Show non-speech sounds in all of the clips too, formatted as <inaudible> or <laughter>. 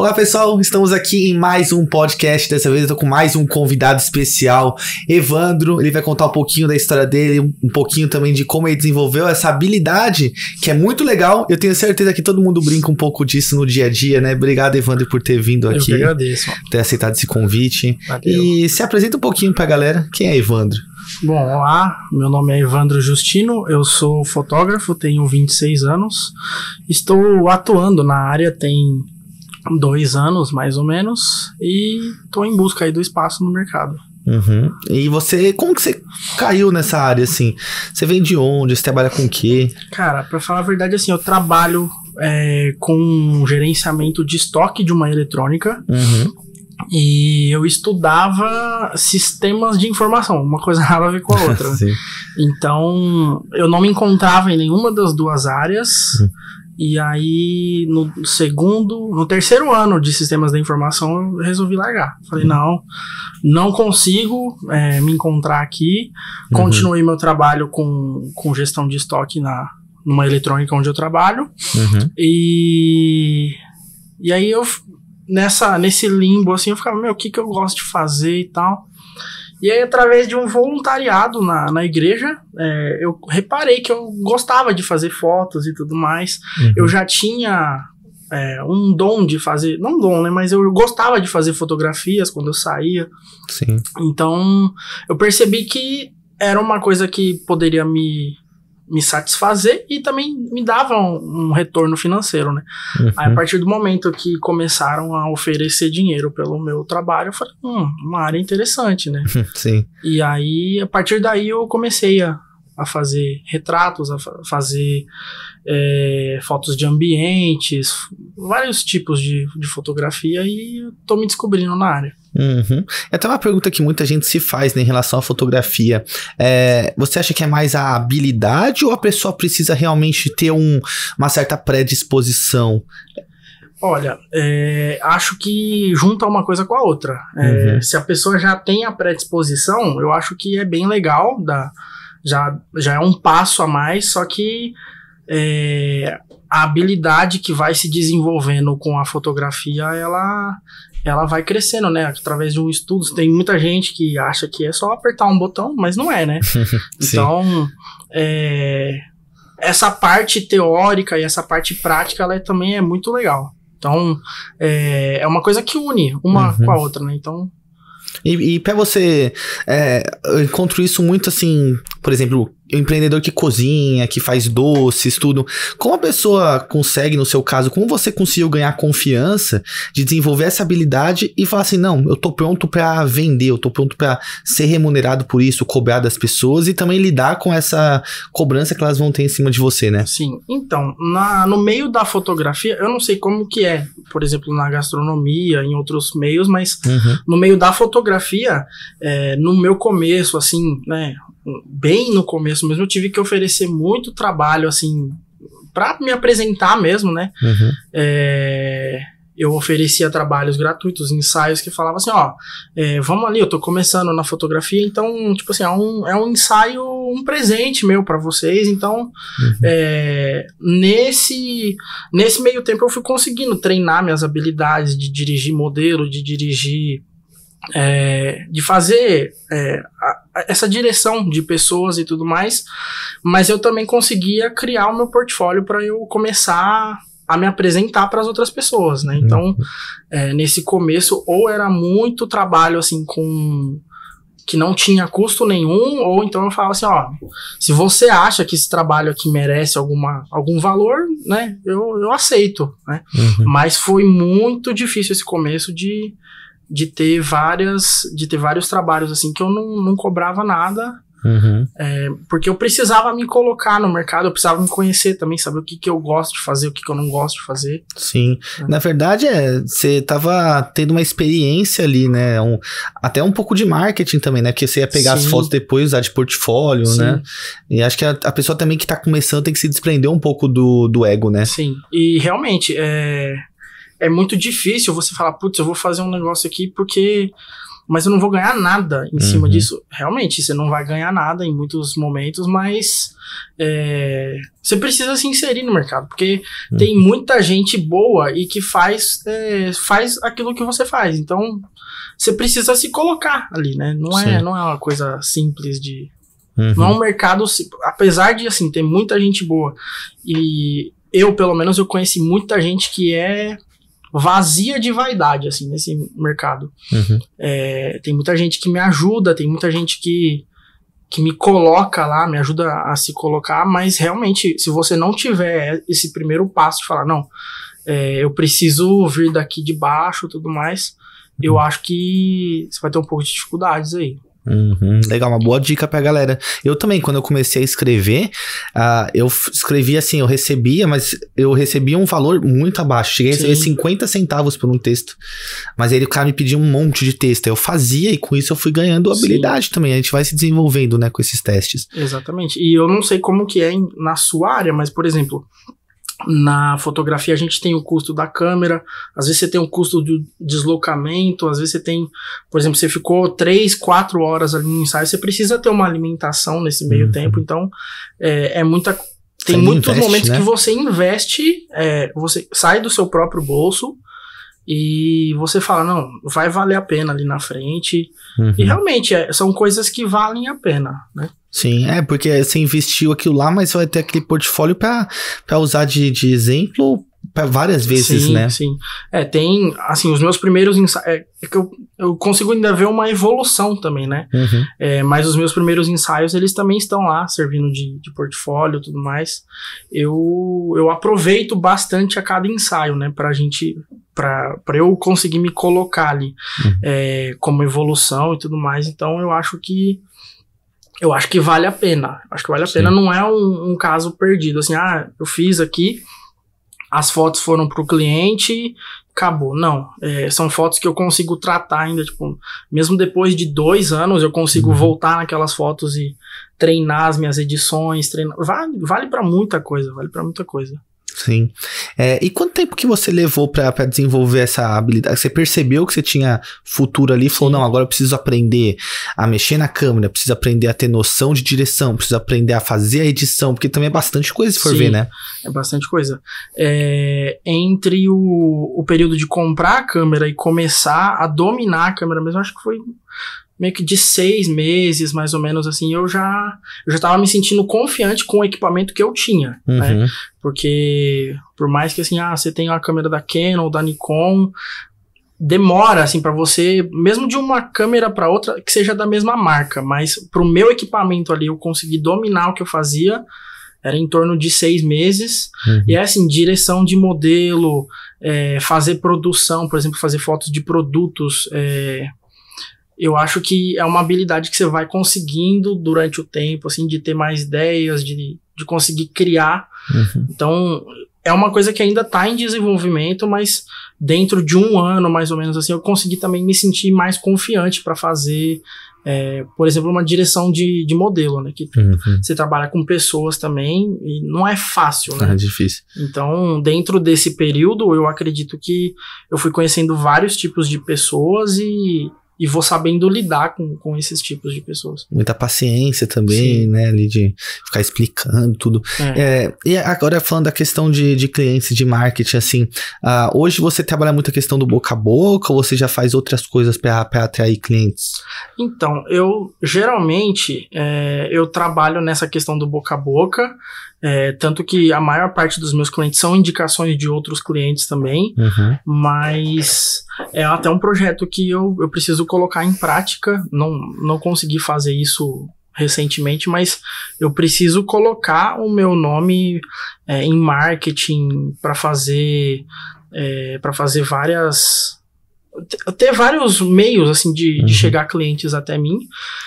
Olá pessoal, estamos aqui em mais um podcast. Dessa vez eu tô com mais um convidado especial, Evandro. Ele vai contar um pouquinho da história dele, um pouquinho também de como ele desenvolveu essa habilidade, que é muito legal. Eu tenho certeza que todo mundo brinca um pouco disso no dia a dia, né? Obrigado, Evandro, por ter vindo aqui. Eu agradeço. Mano. Ter aceitado esse convite. Valeu. E se apresenta um pouquinho pra galera. Quem é Evandro? Bom, olá, meu nome é Evandro Justino, eu sou fotógrafo, tenho 26 anos, estou atuando na área tem dois anos, mais ou menos, e tô em busca aí do espaço no mercado. Uhum. E você, como que você caiu nessa área, assim? Você vem de onde? Você trabalha com o quê? Cara, pra falar a verdade, assim, eu trabalho é, com gerenciamento de estoque de uma eletrônica. Uhum. E eu estudava sistemas de informação, uma coisa <laughs> nada a ver com a outra. <laughs> então, eu não me encontrava em nenhuma das duas áreas. Uhum. E aí, no segundo, no terceiro ano de sistemas da informação, eu resolvi largar. Falei, uhum. não, não consigo é, me encontrar aqui. Uhum. Continuei meu trabalho com, com gestão de estoque na, numa eletrônica onde eu trabalho. Uhum. E, e aí eu, nessa, nesse limbo, assim, eu ficava, meu, o que, que eu gosto de fazer e tal. E aí, através de um voluntariado na, na igreja, é, eu reparei que eu gostava de fazer fotos e tudo mais. Uhum. Eu já tinha é, um dom de fazer, não dom, né? Mas eu gostava de fazer fotografias quando eu saía. Sim. Então, eu percebi que era uma coisa que poderia me me satisfazer e também me dava um, um retorno financeiro, né? Uhum. Aí, a uhum. partir do momento que começaram a oferecer dinheiro pelo meu trabalho, eu falei, hum, uma área interessante, né? <laughs> Sim. E aí, a partir daí, eu comecei a, a fazer retratos, a fa fazer é, fotos de ambientes, vários tipos de, de fotografia e estou me descobrindo na área. Uhum. É até uma pergunta que muita gente se faz né, em relação à fotografia. É, você acha que é mais a habilidade ou a pessoa precisa realmente ter um, uma certa predisposição? Olha, é, acho que junta uma coisa com a outra. É, uhum. Se a pessoa já tem a predisposição, eu acho que é bem legal da, já, já é um passo a mais, só que é, a habilidade que vai se desenvolvendo com a fotografia, ela, ela vai crescendo, né? Através de um estudo. Tem muita gente que acha que é só apertar um botão, mas não é, né? <laughs> então, é, essa parte teórica e essa parte prática, ela é, também é muito legal. Então, é, é uma coisa que une uma uhum. com a outra, né? Então, e, e para você, é, eu encontro isso muito assim, por exemplo, o empreendedor que cozinha, que faz doces, tudo. Como a pessoa consegue, no seu caso, como você conseguiu ganhar confiança de desenvolver essa habilidade e falar assim: não, eu tô pronto para vender, eu tô pronto para ser remunerado por isso, cobrar das pessoas e também lidar com essa cobrança que elas vão ter em cima de você, né? Sim. Então, na, no meio da fotografia, eu não sei como que é, por exemplo, na gastronomia, em outros meios, mas uhum. no meio da fotografia, é, no meu começo, assim, né? bem no começo mesmo, eu tive que oferecer muito trabalho, assim, para me apresentar mesmo, né? Uhum. É, eu oferecia trabalhos gratuitos, ensaios que falavam assim, ó, é, vamos ali, eu tô começando na fotografia, então, tipo assim, é um, é um ensaio, um presente meu para vocês, então, uhum. é, nesse, nesse meio tempo eu fui conseguindo treinar minhas habilidades de dirigir modelo, de dirigir é, de fazer é, a, a, essa direção de pessoas e tudo mais, mas eu também conseguia criar o meu portfólio para eu começar a me apresentar para as outras pessoas, né? Então, uhum. é, nesse começo, ou era muito trabalho assim com que não tinha custo nenhum, ou então eu falava assim, ó, se você acha que esse trabalho aqui merece alguma, algum valor, né, eu, eu aceito, né? Uhum. Mas foi muito difícil esse começo de, de ter várias, de ter vários trabalhos assim que eu não, não cobrava nada. Uhum. É, porque eu precisava me colocar no mercado, eu precisava me conhecer também, saber o que, que eu gosto de fazer, o que, que eu não gosto de fazer. Sim. É. Na verdade, é, você tava tendo uma experiência ali, né? Um, até um pouco de marketing também, né? Porque você ia pegar Sim. as fotos depois, usar de portfólio, né? Sim. né? E acho que a, a, pessoa também que tá começando tem que se desprender um pouco do, do ego, né? Sim. E realmente, é, é muito difícil você falar, putz, eu vou fazer um negócio aqui porque. Mas eu não vou ganhar nada em uhum. cima disso. Realmente, você não vai ganhar nada em muitos momentos, mas é, você precisa se inserir no mercado, porque uhum. tem muita gente boa e que faz, é, faz aquilo que você faz. Então, você precisa se colocar ali, né? Não é, não é uma coisa simples de. Uhum. Não é um mercado. Apesar de, assim, ter muita gente boa e eu, pelo menos, eu conheci muita gente que é vazia de vaidade, assim, nesse mercado. Uhum. É, tem muita gente que me ajuda, tem muita gente que, que me coloca lá, me ajuda a se colocar, mas realmente, se você não tiver esse primeiro passo de falar, não, é, eu preciso vir daqui de baixo tudo mais, uhum. eu acho que você vai ter um pouco de dificuldades aí. Uhum, legal, uma boa dica pra galera. Eu também, quando eu comecei a escrever, uh, eu escrevia assim, eu recebia, mas eu recebia um valor muito abaixo. Cheguei Sim. a receber 50 centavos por um texto. Mas aí o cara me pedia um monte de texto. Eu fazia e com isso eu fui ganhando habilidade Sim. também. A gente vai se desenvolvendo, né, com esses testes. Exatamente. E eu não sei como que é na sua área, mas, por exemplo, na fotografia a gente tem o custo da câmera, às vezes você tem o custo do deslocamento, às vezes você tem, por exemplo, você ficou três quatro horas ali no ensaio, você precisa ter uma alimentação nesse meio uhum. tempo, então é, é muita. Tem você muitos investe, momentos né? que você investe, é, você sai do seu próprio bolso e você fala, não, vai valer a pena ali na frente. Uhum. E realmente, é, são coisas que valem a pena, né? Sim, é, porque você investiu aquilo lá, mas vai ter aquele portfólio para usar de, de exemplo várias vezes, sim, né? Sim, É, tem, assim, os meus primeiros ensaios. É, é que eu, eu consigo ainda ver uma evolução também, né? Uhum. É, mas os meus primeiros ensaios, eles também estão lá, servindo de, de portfólio e tudo mais. Eu, eu aproveito bastante a cada ensaio, né? Pra gente. Pra, pra eu conseguir me colocar ali uhum. é, como evolução e tudo mais. Então, eu acho que eu acho que vale a pena. Acho que vale a Sim. pena. Não é um, um, caso perdido. Assim, ah, eu fiz aqui, as fotos foram pro cliente, acabou. Não, é, são fotos que eu consigo tratar ainda, tipo, mesmo depois de dois anos eu consigo uhum. voltar naquelas fotos e treinar as minhas edições, treinar, vale, vale para muita coisa, vale para muita coisa. Sim. É, e quanto tempo que você levou para desenvolver essa habilidade? Você percebeu que você tinha futuro ali e falou: Sim. não, agora eu preciso aprender a mexer na câmera, preciso aprender a ter noção de direção, preciso aprender a fazer a edição, porque também é bastante coisa se for Sim, ver, né? É bastante coisa. É, entre o, o período de comprar a câmera e começar a dominar a câmera mesmo, acho que foi meio que de seis meses, mais ou menos, assim, eu já, eu já tava me sentindo confiante com o equipamento que eu tinha, né? uhum. né? Porque, por mais que, assim, ah, você tem uma câmera da Canon ou da Nikon, demora, assim, para você, mesmo de uma câmera para outra, que seja da mesma marca, mas pro meu equipamento ali, eu consegui dominar o que eu fazia, era em torno de seis meses. Uhum. E é assim, direção de modelo, é, fazer produção, por exemplo, fazer fotos de produtos, é, eu acho que é uma habilidade que você vai conseguindo durante o tempo, assim, de ter mais ideias, de, de conseguir criar. Uhum. Então, é uma coisa que ainda está em desenvolvimento, mas dentro de um ano, mais ou menos assim, eu consegui também me sentir mais confiante para fazer, é, por exemplo, uma direção de, de modelo, né? Que uhum. você trabalha com pessoas também e não é fácil, né? Ah, é difícil. Então, dentro desse período, eu acredito que eu fui conhecendo vários tipos de pessoas e e vou sabendo lidar com, com esses tipos de pessoas. Muita paciência também, Sim. né? Ali de ficar explicando tudo. É. É, e agora falando da questão de, de clientes de marketing, assim, uh, hoje você trabalha muito a questão do boca a boca ou você já faz outras coisas para atrair clientes? Então, eu geralmente é, eu trabalho nessa questão do boca a boca. É, tanto que a maior parte dos meus clientes são indicações de outros clientes também, uhum. mas é até um projeto que eu, eu preciso colocar em prática. Não, não consegui fazer isso recentemente, mas eu preciso colocar o meu nome é, em marketing para fazer é, para fazer várias ter vários meios assim de, uhum. de chegar clientes até mim.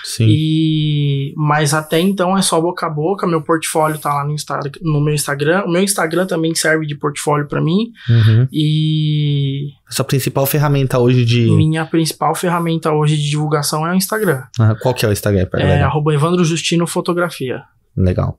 Sim. E mas até então é só boca a boca. Meu portfólio tá lá no, Insta, no meu Instagram. O meu Instagram também serve de portfólio para mim. Uhum. E sua principal ferramenta hoje de minha principal ferramenta hoje de divulgação é o Instagram. Ah, qual que é o Instagram? É, é arroba Evandro Justino Fotografia. Legal.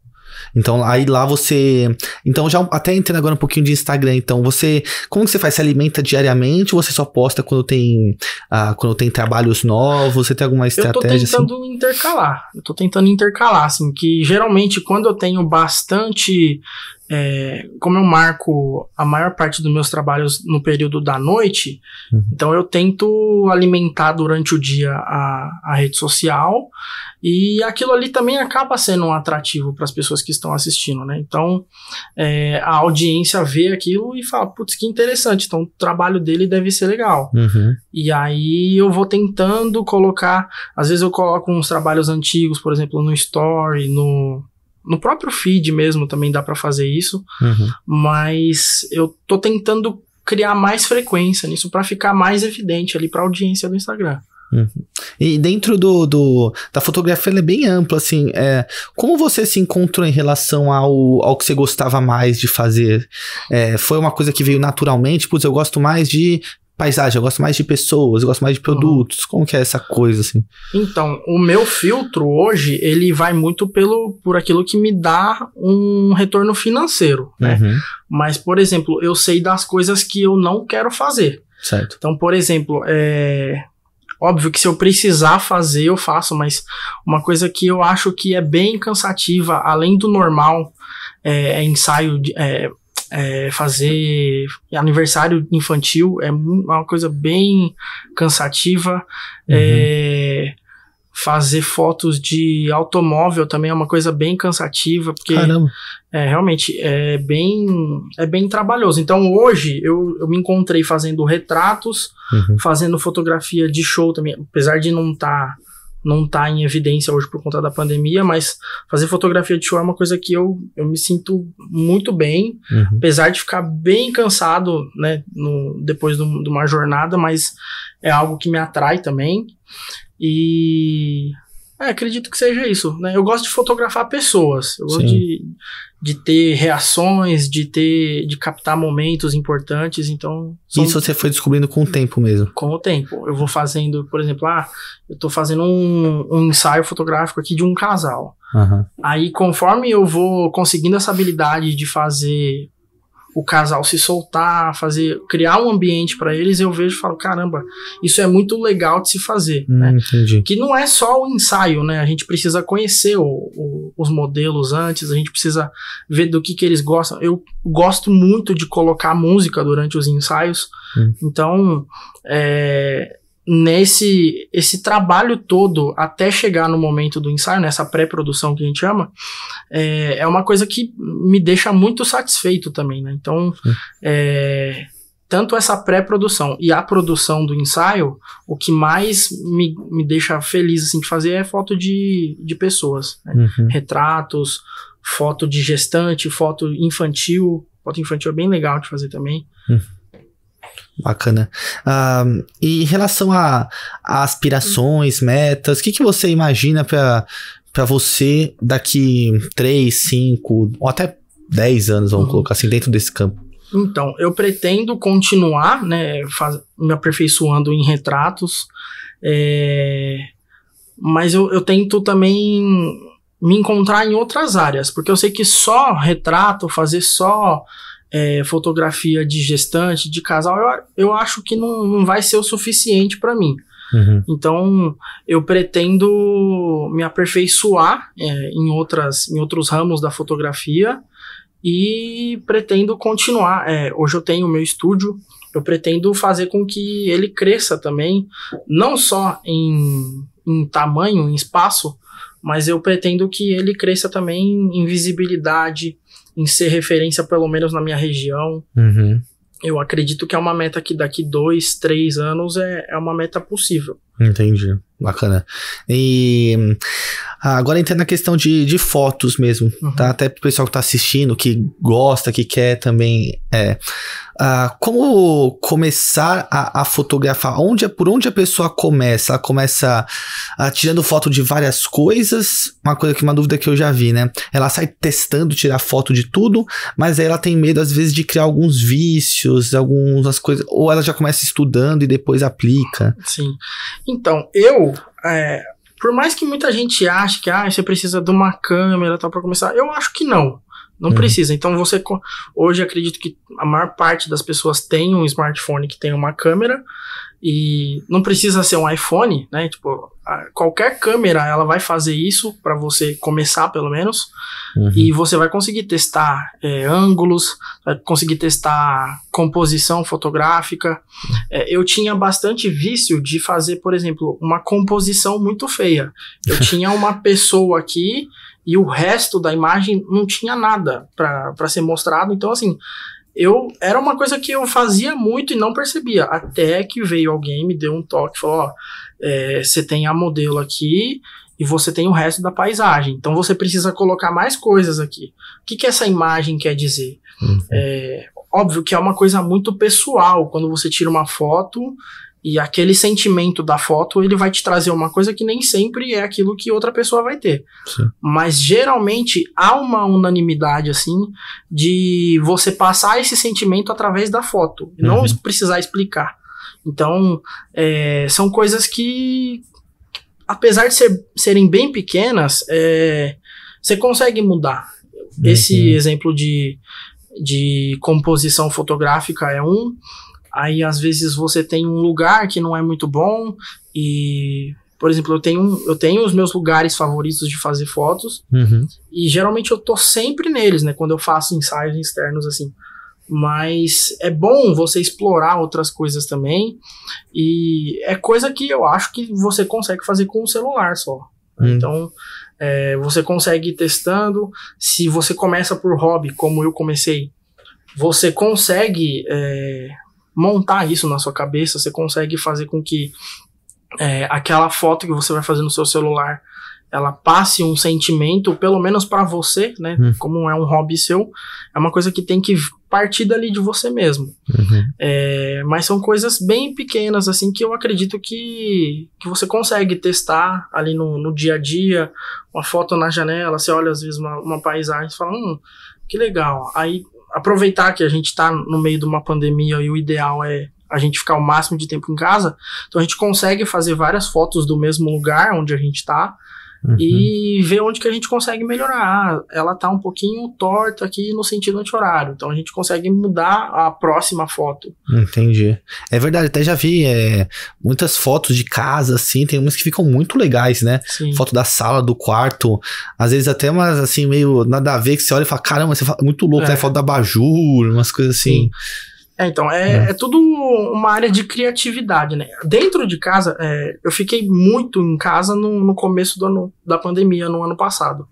Então aí lá você. Então já até entrando agora um pouquinho de Instagram. Então você. Como que você faz? Você alimenta diariamente ou você só posta quando tem. Ah, quando tem trabalhos novos? Você tem alguma estratégia? Eu tô assim? tentando assim? intercalar. Eu tô tentando intercalar, assim, que geralmente quando eu tenho bastante é, como eu marco a maior parte dos meus trabalhos no período da noite, uhum. então eu tento alimentar durante o dia a, a rede social e aquilo ali também acaba sendo um atrativo para as pessoas que estão assistindo, né? Então é, a audiência vê aquilo e fala, putz, que interessante, então o trabalho dele deve ser legal. Uhum. E aí eu vou tentando colocar, às vezes eu coloco uns trabalhos antigos, por exemplo, no Story, no no próprio feed mesmo também dá para fazer isso, uhum. mas eu tô tentando criar mais frequência nisso para ficar mais evidente ali para a audiência do Instagram. Uhum. E dentro do, do, da fotografia ela é bem ampla, assim, é, como você se encontrou em relação ao, ao que você gostava mais de fazer? É, foi uma coisa que veio naturalmente, putz, eu gosto mais de paisagem, eu gosto mais de pessoas, eu gosto mais de uhum. produtos. Uhum. Como que é essa coisa assim? Então, o meu filtro hoje, ele vai muito pelo por aquilo que me dá um retorno financeiro, né? Uhum. Mas, por exemplo, eu sei das coisas que eu não quero fazer. Certo. Então, por exemplo, é óbvio que se eu precisar fazer, eu faço, mas uma coisa que eu acho que é bem cansativa, além do normal, é, é ensaio de, é, é, fazer aniversário infantil é uma coisa bem cansativa. É, uhum. É, fazer fotos de automóvel também é uma coisa bem cansativa, porque Caramba. é, realmente é bem, é bem trabalhoso. Então hoje eu, eu me encontrei fazendo retratos, uhum. fazendo fotografia de show também, apesar de não estar. Tá não está em evidência hoje por conta da pandemia, mas fazer fotografia de show é uma coisa que eu, eu me sinto muito bem, uhum. apesar de ficar bem cansado, né, no, depois de, de uma jornada, mas é algo que me atrai também. E é, acredito que seja isso, né? Eu gosto de fotografar pessoas, eu Sim. gosto de de ter reações, de ter, de captar momentos importantes, então... São... Isso você foi descobrindo com o tempo mesmo? Com o tempo. Eu vou fazendo, por exemplo, ah, eu tô fazendo um, um ensaio fotográfico aqui de um casal. Uhum. Aí, conforme eu vou conseguindo essa habilidade de fazer o casal se soltar, fazer, criar um ambiente para eles, eu vejo e falo, caramba, isso é muito legal de se fazer, hum, né? Entendi. Que não é só o ensaio, né? A gente precisa conhecer o, o, os modelos antes, a gente precisa ver do que que eles gostam. Eu gosto muito de colocar música durante os ensaios, hum. então é, nesse esse trabalho todo até chegar no momento do ensaio, nessa né, pré-produção que a gente chama, é, é uma coisa que me deixa muito satisfeito também, né? Então, é, tanto essa pré-produção e a produção do ensaio, o que mais me, me deixa feliz assim, de fazer é foto de, de pessoas, né? uhum. retratos, foto de gestante, foto infantil, foto infantil é bem legal de fazer também. Uhum. Bacana. Uh, e em relação a, a aspirações, metas, o que, que você imagina para você daqui 3, 5 ou até 10 anos, vamos colocar assim, dentro desse campo? Então, eu pretendo continuar, né, faz, me aperfeiçoando em retratos, é, mas eu, eu tento também me encontrar em outras áreas, porque eu sei que só retrato, fazer só é, fotografia de gestante, de casal, eu, eu acho que não, não vai ser o suficiente para mim. Uhum. Então, eu pretendo me aperfeiçoar é, em, outras, em outros ramos da fotografia e pretendo continuar. É, hoje eu tenho o meu estúdio, eu pretendo fazer com que ele cresça também, não só em, em tamanho, em espaço, mas eu pretendo que ele cresça também em visibilidade, em ser referência, pelo menos na minha região. Uhum. Eu acredito que é uma meta que daqui dois, três anos é, é uma meta possível. Entendi. Bacana. E ah, agora entrando na questão de, de fotos mesmo, tá? uhum. tá? Até pro pessoal que tá assistindo, que gosta, que quer também é, Uh, como começar a, a, fotografar? Onde, é, por onde a pessoa começa? Ela começa uh, tirando foto de várias coisas. Uma coisa que uma dúvida que eu já vi, né? Ela sai testando tirar foto de tudo, mas aí ela tem medo às vezes de criar alguns vícios, algumas coisas. Ou ela já começa estudando e depois aplica. Sim. Então eu é, por mais que muita gente ache que ah, você precisa de uma câmera tal para começar, eu acho que não. Não uhum. precisa. Então você hoje acredito que a maior parte das pessoas tem um smartphone que tem uma câmera e não precisa ser um iPhone, né? Tipo, a, qualquer câmera ela vai fazer isso para você começar pelo menos uhum. e você vai conseguir testar é, ângulos, vai conseguir testar composição fotográfica. É, eu tinha bastante vício de fazer, por exemplo, uma composição muito feia. Eu <laughs> tinha uma pessoa aqui e o resto da imagem não tinha nada para ser mostrado. Então, assim, eu era uma coisa que eu fazia muito e não percebia. Até que veio alguém, me deu um toque, falou: ó, é, você é, tem a modelo aqui e você tem o resto da paisagem. Então você precisa colocar mais coisas aqui. O que, que essa imagem quer dizer? Uhum. É, óbvio que é uma coisa muito pessoal. Quando você tira uma foto, e aquele sentimento da foto, ele vai te trazer uma coisa que nem sempre é aquilo que outra pessoa vai ter. Sim. Mas geralmente há uma unanimidade, assim, de você passar esse sentimento através da foto, uhum. não precisar explicar. Então, é, são coisas que, apesar de ser, serem bem pequenas, é, você consegue mudar. Uhum. Esse exemplo de, de composição fotográfica é um. Aí às vezes você tem um lugar que não é muito bom e por exemplo, eu tenho, eu tenho os meus lugares favoritos de fazer fotos uhum. e geralmente eu tô sempre neles, né? Quando eu faço ensaios externos assim. Mas é bom você explorar outras coisas também e é coisa que eu acho que você consegue fazer com o celular só. Uhum. Então é, você consegue ir testando. Se você começa por hobby, como eu comecei, você consegue é, montar isso na sua cabeça, você consegue fazer com que é, aquela foto que você vai fazer no seu celular ela passe um sentimento, pelo menos para você, né? Uhum. Como é um hobby seu, é uma coisa que tem que partir dali de você mesmo. Uhum. É, mas são coisas bem pequenas, assim, que eu acredito que, que você consegue testar ali no, no dia a dia, uma foto na janela, você olha às vezes uma, uma paisagem e fala, hum, que legal. Aí aproveitar que a gente está no meio de uma pandemia e o ideal é a gente ficar o máximo de tempo em casa, então a gente consegue fazer várias fotos do mesmo lugar onde a gente está uhum. e ver onde que a gente consegue melhorar. Ela tá um pouquinho torta aqui no sentido anti-horário, então a gente consegue mudar a próxima foto. Entendi. É verdade, até já vi é, muitas fotos de casa, assim, tem umas que ficam muito legais, né? Sim. Foto da sala, do quarto, às vezes até umas, assim, meio nada a ver, que você olha e fala, caramba, você fala, muito louco, né? é. né? Foto da bajur, umas coisas assim. Sim. É, então, é, é, é, tudo uma área de criatividade, né? Dentro de casa, é, eu fiquei muito em casa no, no começo do ano, da pandemia, no ano passado.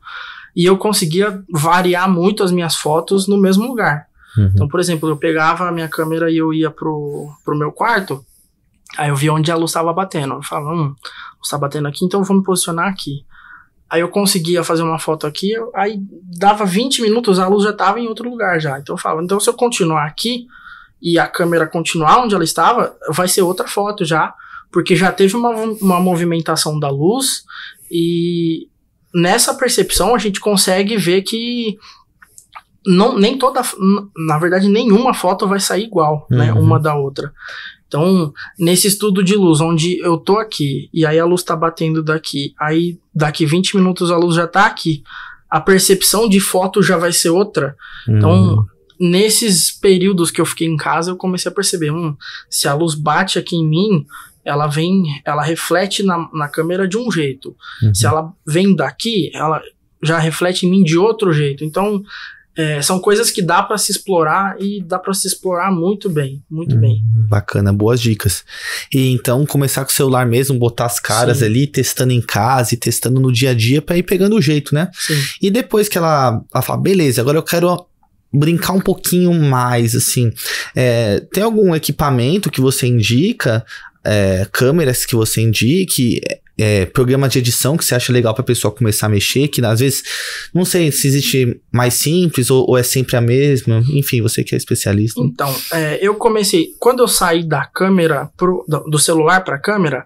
E eu conseguia variar muito as minhas fotos no mesmo lugar. Uhum. Então, por exemplo, eu pegava a minha câmera e eu ia pro, pro meu quarto, aí eu via onde a luz estava batendo. Eu falava, hum, a luz tá batendo aqui, então eu vou me posicionar aqui. Aí eu conseguia fazer uma foto aqui, aí dava 20 minutos, a luz já estava em outro lugar já. Então eu falava, então se eu continuar aqui, e a câmera continuar onde ela estava, vai ser outra foto já, porque já teve uma, uma movimentação da luz e nessa percepção a gente consegue ver que não, nem toda, na verdade, nenhuma foto vai sair igual, né, uhum. né, uma da outra. Então, nesse estudo de luz, onde eu tô aqui, e aí a luz tá batendo daqui, aí daqui 20 minutos a luz já tá aqui, a percepção de foto já vai ser outra. Então, uhum nesses períodos que eu fiquei em casa, eu comecei a perceber, hum, se a luz bate aqui em mim, ela vem, ela reflete na, na câmera de um jeito. Uhum. Se ela vem daqui, ela já reflete em mim de outro jeito. Então, é, são coisas que dá para se explorar e dá para se explorar muito bem, muito hum, bem. Uhum. Bacana, boas dicas. E então começar com o celular mesmo, botar as caras Sim. ali, testando em casa e testando no dia a dia para ir pegando o jeito, né? Sim. E depois que ela, ela fala, beleza, agora eu quero brincar um pouquinho mais, assim. É, tem algum equipamento que você indica? É, câmeras que você indique? é, programa de edição que você acha legal para a pessoa começar a mexer, que às vezes, não sei se existe mais simples ou, ou é sempre a mesma, enfim, você que é especialista. Então, é, eu comecei, quando eu saí da câmera, pro, do celular a câmera,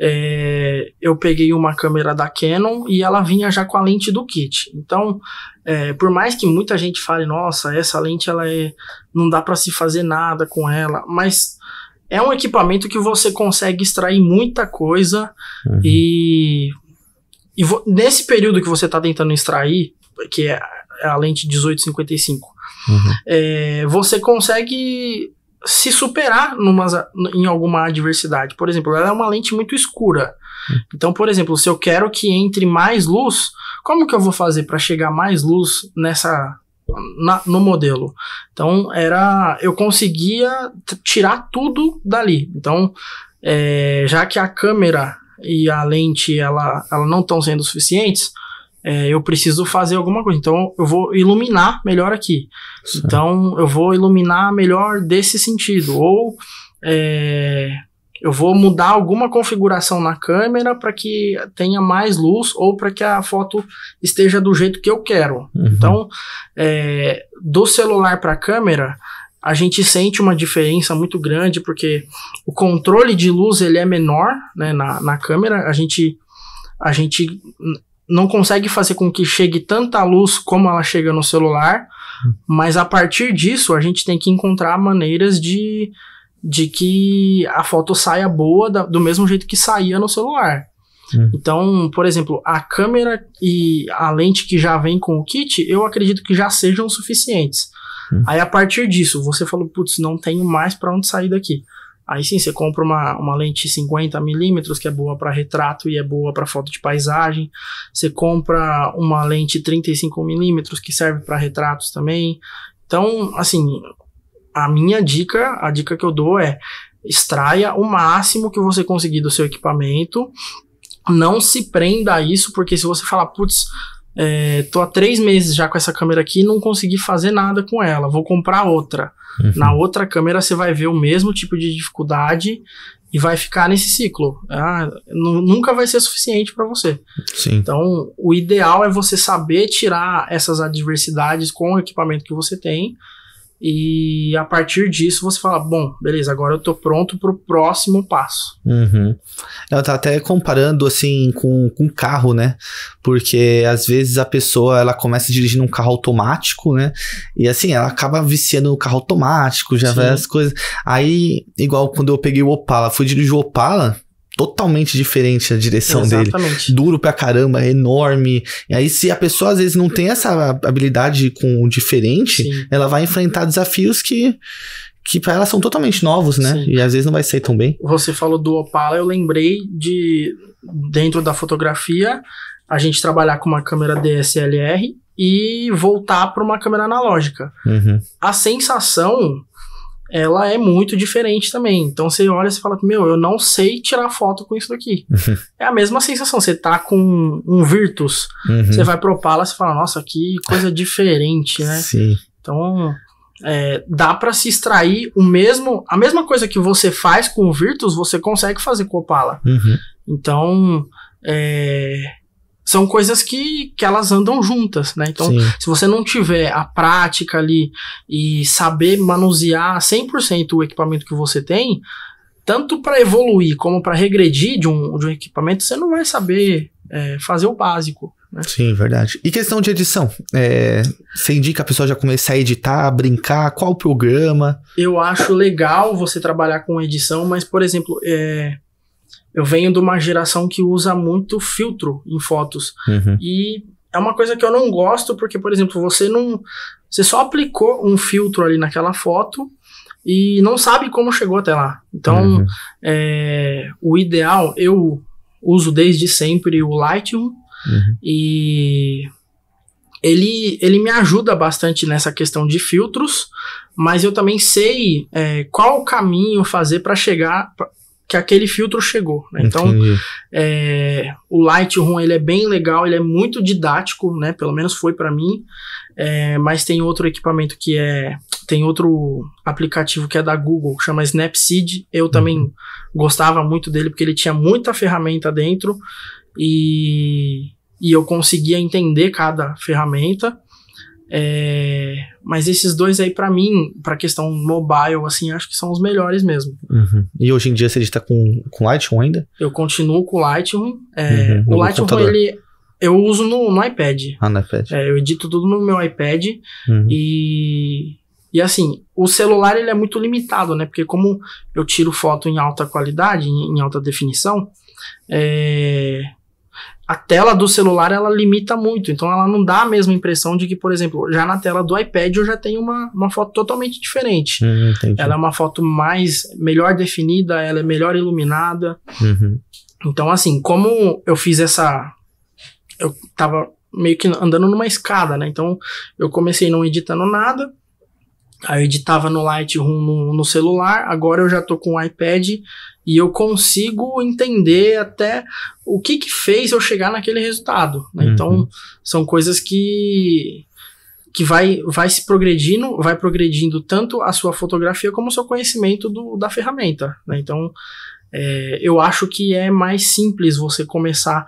é, eu peguei uma câmera da Canon e ela vinha já com a lente do kit. Então, é, por mais que muita gente fale, nossa, essa lente ela é, não dá para se fazer nada com ela, mas é um equipamento que você consegue extrair muita coisa uhum. e, e nesse período que você está tentando extrair, que é, é a lente 1855, uhum. é, você consegue se superar em alguma adversidade. Por exemplo, ela é uma lente muito escura. Uhum. Então, por exemplo, se eu quero que entre mais luz, como que eu vou fazer para chegar mais luz nessa na, no modelo. Então, era eu conseguia tirar tudo dali. Então, é, já que a câmera e a lente ela, ela não estão sendo suficientes, é, eu preciso fazer alguma coisa. Então, eu vou iluminar melhor aqui. Então, eu vou iluminar melhor desse sentido. Ou é, eu vou mudar alguma configuração na câmera para que tenha mais luz ou para que a foto esteja do jeito que eu quero. Uhum. Então, é, do celular para a câmera, a gente sente uma diferença muito grande porque o controle de luz ele é menor né, na, na câmera. A gente, a gente não consegue fazer com que chegue tanta luz como ela chega no celular, hum. mas a partir disso a gente tem que encontrar maneiras de de que a foto saia boa da, do mesmo jeito que saía no celular. Hum. Então, por exemplo, a câmera e a lente que já vem com o kit, eu acredito que já sejam suficientes. Hum. Aí a partir disso, você falou, putz, não tenho mais para onde sair daqui. Aí sim, você compra uma, uma lente 50 milímetros que é boa para retrato e é boa para foto de paisagem. Você compra uma lente 35 milímetros que serve para retratos também. Então, assim, a minha dica, a dica que eu dou é extraia o máximo que você conseguir do seu equipamento. Não se prenda a isso, porque se você falar, putz, é, tô há três meses já com essa câmera aqui e não consegui fazer nada com ela, vou comprar outra. Uhum. Na outra câmera você vai ver o mesmo tipo de dificuldade e vai ficar nesse ciclo. Ah, nunca vai ser suficiente para você. Sim. Então, o ideal é você saber tirar essas adversidades com o equipamento que você tem e a partir disso você fala: bom, beleza, agora eu tô pronto pro próximo passo. Uhum. Ela tá até comparando assim com, com carro, né? Porque às vezes a pessoa ela começa dirigindo um carro automático, né? E assim, ela acaba viciando no carro automático, já Sim. as coisas. Aí, igual quando eu peguei o Opala, fui dirigir o Opala, totalmente diferente a direção Exatamente. dele. Duro pra caramba, é enorme. E aí, se a pessoa às vezes não tem essa habilidade com o diferente, Sim. ela vai enfrentar desafios que. Que pra ela são totalmente novos, né? Sim. E às vezes não vai ser tão bem. Você falou do Opala, eu lembrei de, dentro da fotografia, a gente trabalhar com uma câmera DSLR e voltar para uma câmera analógica. Uhum. A sensação ela é muito diferente também. Então você olha e fala, meu, eu não sei tirar foto com isso daqui. Uhum. É a mesma sensação, você tá com um Virtus, uhum. você vai pro Palace e fala, nossa, que coisa diferente, né? Sim. Então, é, dá para se extrair o mesmo, a mesma coisa que você faz com o Virtus, você consegue fazer com o Opala. Uhum. Então, é, são coisas que, que elas andam juntas, né? Então, Sim. se você não tiver a prática ali e saber manusear 100% o equipamento que você tem, tanto para evoluir como para regredir de um, de um equipamento, você não vai saber é, fazer o básico. Né? Sim, verdade. E questão de edição? É, você indica a pessoa já começar a editar, a brincar? Qual o programa? Eu acho legal você trabalhar com edição, mas, por exemplo, é, eu venho de uma geração que usa muito filtro em fotos. Uhum. E é uma coisa que eu não gosto, porque, por exemplo, você não. Você só aplicou um filtro ali naquela foto e não sabe como chegou até lá. Então, uhum. é, o ideal, eu uso desde sempre o Lightroom uhum. e ele, ele me ajuda bastante nessa questão de filtros, mas eu também sei é, qual caminho fazer para chegar que aquele filtro chegou. Né? Então, é, o Lightroom ele é bem legal, ele é muito didático, né? Pelo menos foi para mim. É, mas tem outro equipamento que é, tem outro aplicativo que é da Google, chama Snapseed. Eu uhum. também gostava muito dele porque ele tinha muita ferramenta dentro e e eu conseguia entender cada ferramenta. É, mas esses dois aí, para mim, pra questão mobile, assim, acho que são os melhores mesmo. Uhum. E hoje em dia você está com, com Lightroom ainda? Eu continuo com Lightroom. É, uhum, o Lightroom, computador. ele. Eu uso no, no iPad. Ah, no iPad. É, eu edito tudo no meu iPad. Uhum. E. E assim, o celular ele é muito limitado, né? Porque como eu tiro foto em alta qualidade, em, em alta definição, é, a tela do celular ela limita muito, então ela não dá a mesma impressão de que, por exemplo, já na tela do iPad eu já tenho uma, uma foto totalmente diferente. Hum, ela é uma foto mais melhor definida, ela é melhor iluminada. Uhum. Então, assim, como eu fiz essa. Eu tava meio que andando numa escada, né? Então eu comecei não editando nada. Aí eu editava no Lightroom no, no, celular, agora eu já tô com o iPad e eu consigo entender até o que que fez eu chegar naquele resultado. Né? Então, uhum. Então, são coisas que que vai, vai se progredindo, vai progredindo tanto a sua fotografia como o seu conhecimento do, da ferramenta. Né? Então, é, eu acho que é mais simples você começar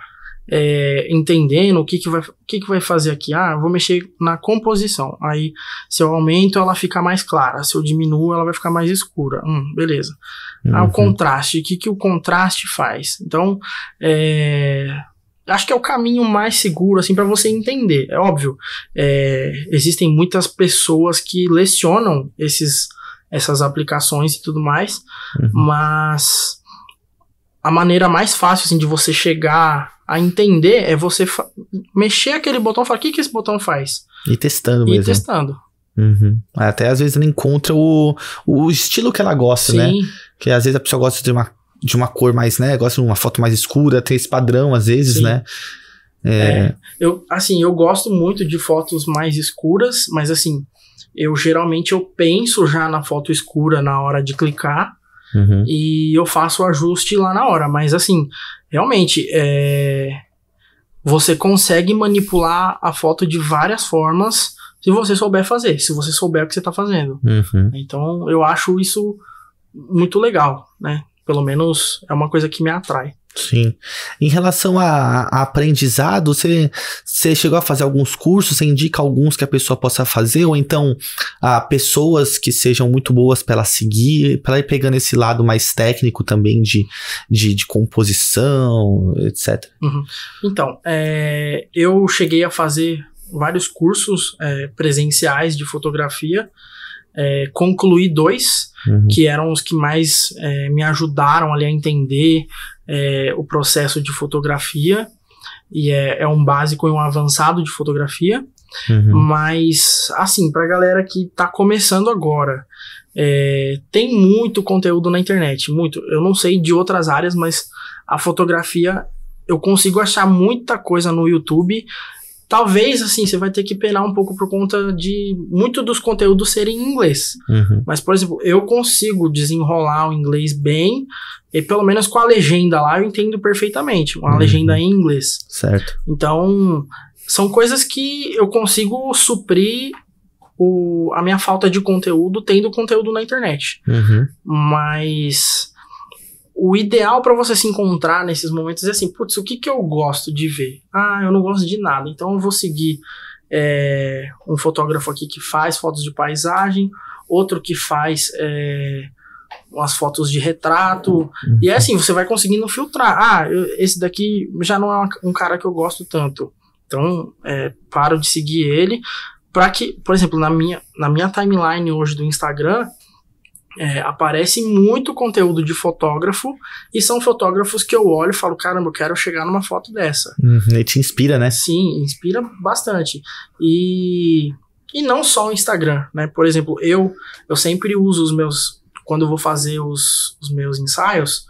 é, entendendo o que, que, vai, o que, que vai fazer aqui. Ah, vou mexer na composição. Aí, se eu aumento, ela fica mais clara. Se eu diminuo, ela vai ficar mais escura. Hum, beleza. Uhum. Ah, o uhum. contraste. O que, que o contraste faz? Então, é, acho que é o caminho mais seguro assim para você entender. É óbvio, é, existem muitas pessoas que lecionam esses, essas aplicações e tudo mais, uhum. mas a maneira mais fácil assim, de você chegar a entender é você mexer aquele botão e falar: o que, que esse botão faz? E testando e mesmo. E né? testando. Uhum. Até às vezes ela encontra o, o estilo que ela gosta, né? Sim. né? Que às vezes a pessoa gosta de uma, de uma cor mais, né? Gosta de uma foto mais escura, tem esse padrão às vezes, Sim. né? É... é. eu, assim, eu gosto muito de fotos mais escuras, mas assim, eu geralmente eu penso já na foto escura na hora de clicar Uhum. E eu faço o ajuste lá na hora. Mas assim, realmente, é... você consegue manipular a foto de várias formas se você souber fazer, se você souber o que você está fazendo. Uhum. Então eu acho isso muito legal, né? Pelo menos é uma coisa que me atrai. Sim. Em relação a, a aprendizado, você, você chegou a fazer alguns cursos, você indica alguns que a pessoa possa fazer, ou então a ah, pessoas que sejam muito boas para ela seguir, para ir pegando esse lado mais técnico também de, de, de composição, etc. Uhum. Então, é, eu cheguei a fazer vários cursos é, presenciais de fotografia, é, concluí dois, uhum. que eram os que mais é, me ajudaram ali a entender é, o processo de fotografia, e é, é, um básico e um avançado de fotografia. Uhum. Mas, assim, a galera que está começando agora, é, tem muito conteúdo na internet, muito. Eu não sei de outras áreas, mas a fotografia eu consigo achar muita coisa no YouTube talvez assim você vai ter que penar um pouco por conta de muito dos conteúdos serem em inglês. Uhum. Mas por exemplo, eu consigo desenrolar o inglês bem e pelo menos com a legenda lá eu entendo perfeitamente, uma uhum. legenda em inglês. Certo. Então, são coisas que eu consigo suprir o, a minha falta de conteúdo tendo conteúdo na internet. Uhum. Mas o ideal para você se encontrar nesses momentos é assim, putz, o que, que eu gosto de ver? Ah, eu não gosto de nada, então eu vou seguir é, um fotógrafo aqui que faz fotos de paisagem, outro que faz é, umas fotos de retrato, uhum. e é assim, você vai conseguindo filtrar. Ah, eu, esse daqui já não é um cara que eu gosto tanto, então é, paro de seguir ele, para que, por exemplo, na minha, na minha timeline hoje do Instagram, é, aparece muito conteúdo de fotógrafo e são fotógrafos que eu olho e falo, caramba, eu quero chegar numa foto dessa. Uhum, e te inspira, né? Sim, inspira bastante. E, e não só o Instagram, né? Por exemplo, eu, eu sempre uso os meus, quando eu vou fazer os, os meus ensaios,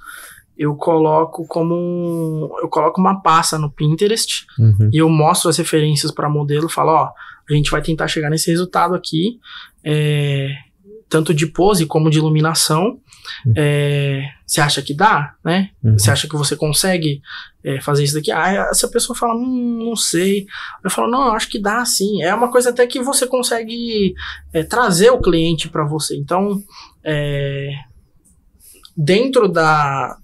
eu coloco como eu coloco uma pasta no Pinterest uhum. e eu mostro as referências para modelo, falo, ó, a gente vai tentar chegar nesse resultado aqui. É, tanto de pose como de iluminação. Uhum. É, você uhum. acha que dá, né? Uhum. Você uhum. acha que você consegue é, fazer isso daqui? Aí ah, é, essa pessoa fala, hum, não sei. Eu falo, não, acho que dá sim. É uma coisa até que você consegue trazer o cliente para você. Então, dentro da,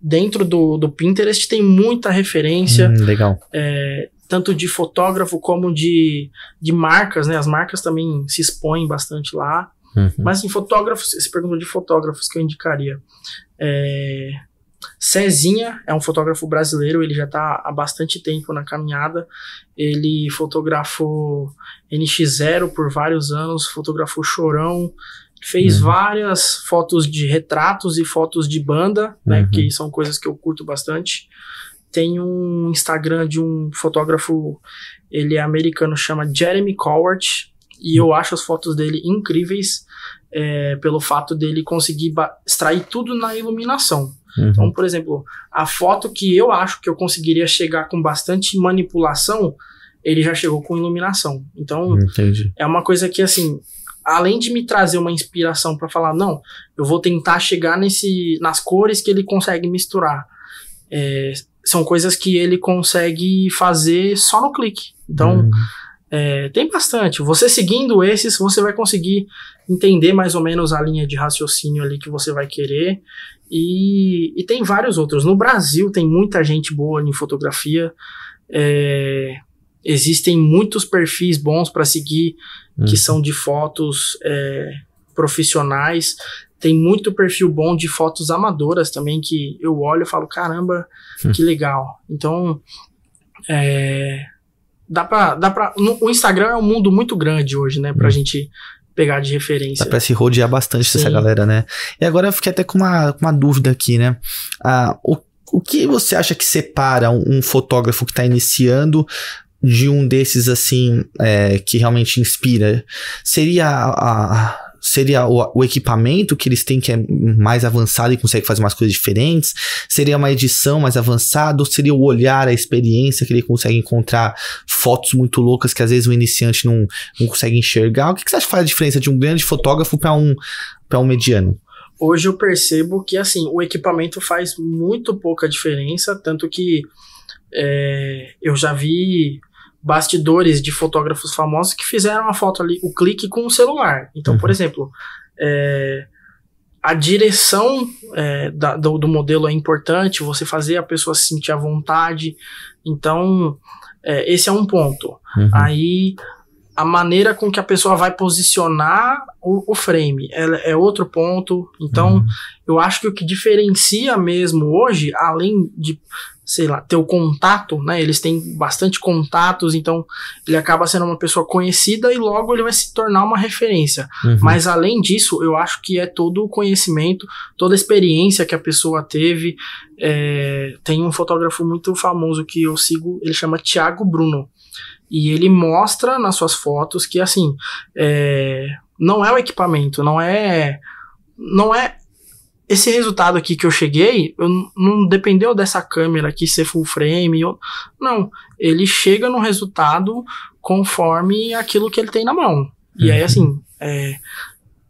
dentro do, do Pinterest tem muita referência. Hum, legal. É, tanto de fotógrafo como de, de marcas, né? As marcas também se expõem bastante lá. Uhum. Mas em assim, fotógrafos, você perguntou de fotógrafos que eu indicaria. É, Cezinha é um fotógrafo brasileiro, ele já está há bastante tempo na caminhada. Ele fotografou NX0 por vários anos, fotografou Chorão, fez uhum. várias fotos de retratos e fotos de banda, né, uhum. que são coisas que eu curto bastante. Tem um Instagram de um fotógrafo, ele é americano, chama Jeremy Cowart. E eu acho as fotos dele incríveis é, pelo fato dele conseguir extrair tudo na iluminação. Uhum. Então, por exemplo, a foto que eu acho que eu conseguiria chegar com bastante manipulação, ele já chegou com iluminação. Então, Entendi. é uma coisa que, assim, além de me trazer uma inspiração para falar, não, eu vou tentar chegar nesse, nas cores que ele consegue misturar. É, são coisas que ele consegue fazer só no clique. Então. Uhum é, tem bastante. Você seguindo esses, você vai conseguir entender mais ou menos a linha de raciocínio ali que você vai querer. E, e tem vários outros. No Brasil tem muita gente boa em fotografia. É, existem muitos perfis bons para seguir hum. que uhum. são de fotos é, profissionais. Tem muito perfil bom de fotos amadoras também que eu olho e falo caramba hum. que legal. Então é, dá pra. Dá pra no, o Instagram é um mundo muito grande hoje, né? Pra hum. gente pegar de referência. Dá pra se rodear bastante dessa galera, né? E agora eu fiquei até com uma, uma dúvida aqui, né? Ah, o, o que você acha que separa um, um fotógrafo que tá iniciando de um desses assim é, que realmente inspira seria a, a, Seria o, o, equipamento que eles têm que é mais avançado e consegue fazer umas coisas diferentes? Seria uma edição mais avançada? Ou seria o olhar, a experiência que ele consegue encontrar fotos muito loucas que às vezes o iniciante não, não consegue enxergar? O que, que você acha que faz a diferença de um grande fotógrafo para um, um mediano? Hoje eu percebo que assim o equipamento faz muito pouca diferença, tanto que é, eu já vi bastidores de fotógrafos famosos que fizeram a foto ali, o clique com o celular. Então, uhum. por exemplo, é, a direção é, da, do, do, modelo é importante, você fazer a pessoa se sentir à vontade. Então, é, esse é um ponto. Uhum. Aí, a maneira com que a pessoa vai posicionar o, o frame é, é, outro ponto. Então, uhum. eu acho que o que diferencia mesmo hoje, além de, sei lá, ter o contato, né? Eles têm bastante contatos, então ele acaba sendo uma pessoa conhecida e logo ele vai se tornar uma referência. Uhum. Mas além disso, eu acho que é todo o conhecimento, toda a experiência que a pessoa teve. É, tem um fotógrafo muito famoso que eu sigo, ele chama Tiago Bruno. E ele mostra nas suas fotos que, assim, é, não é o equipamento, não é. Não é esse resultado aqui que eu cheguei, eu não dependeu dessa câmera aqui ser full frame, eu, não, ele chega no resultado conforme aquilo que ele tem na mão. Uhum. E aí uhum. assim, é,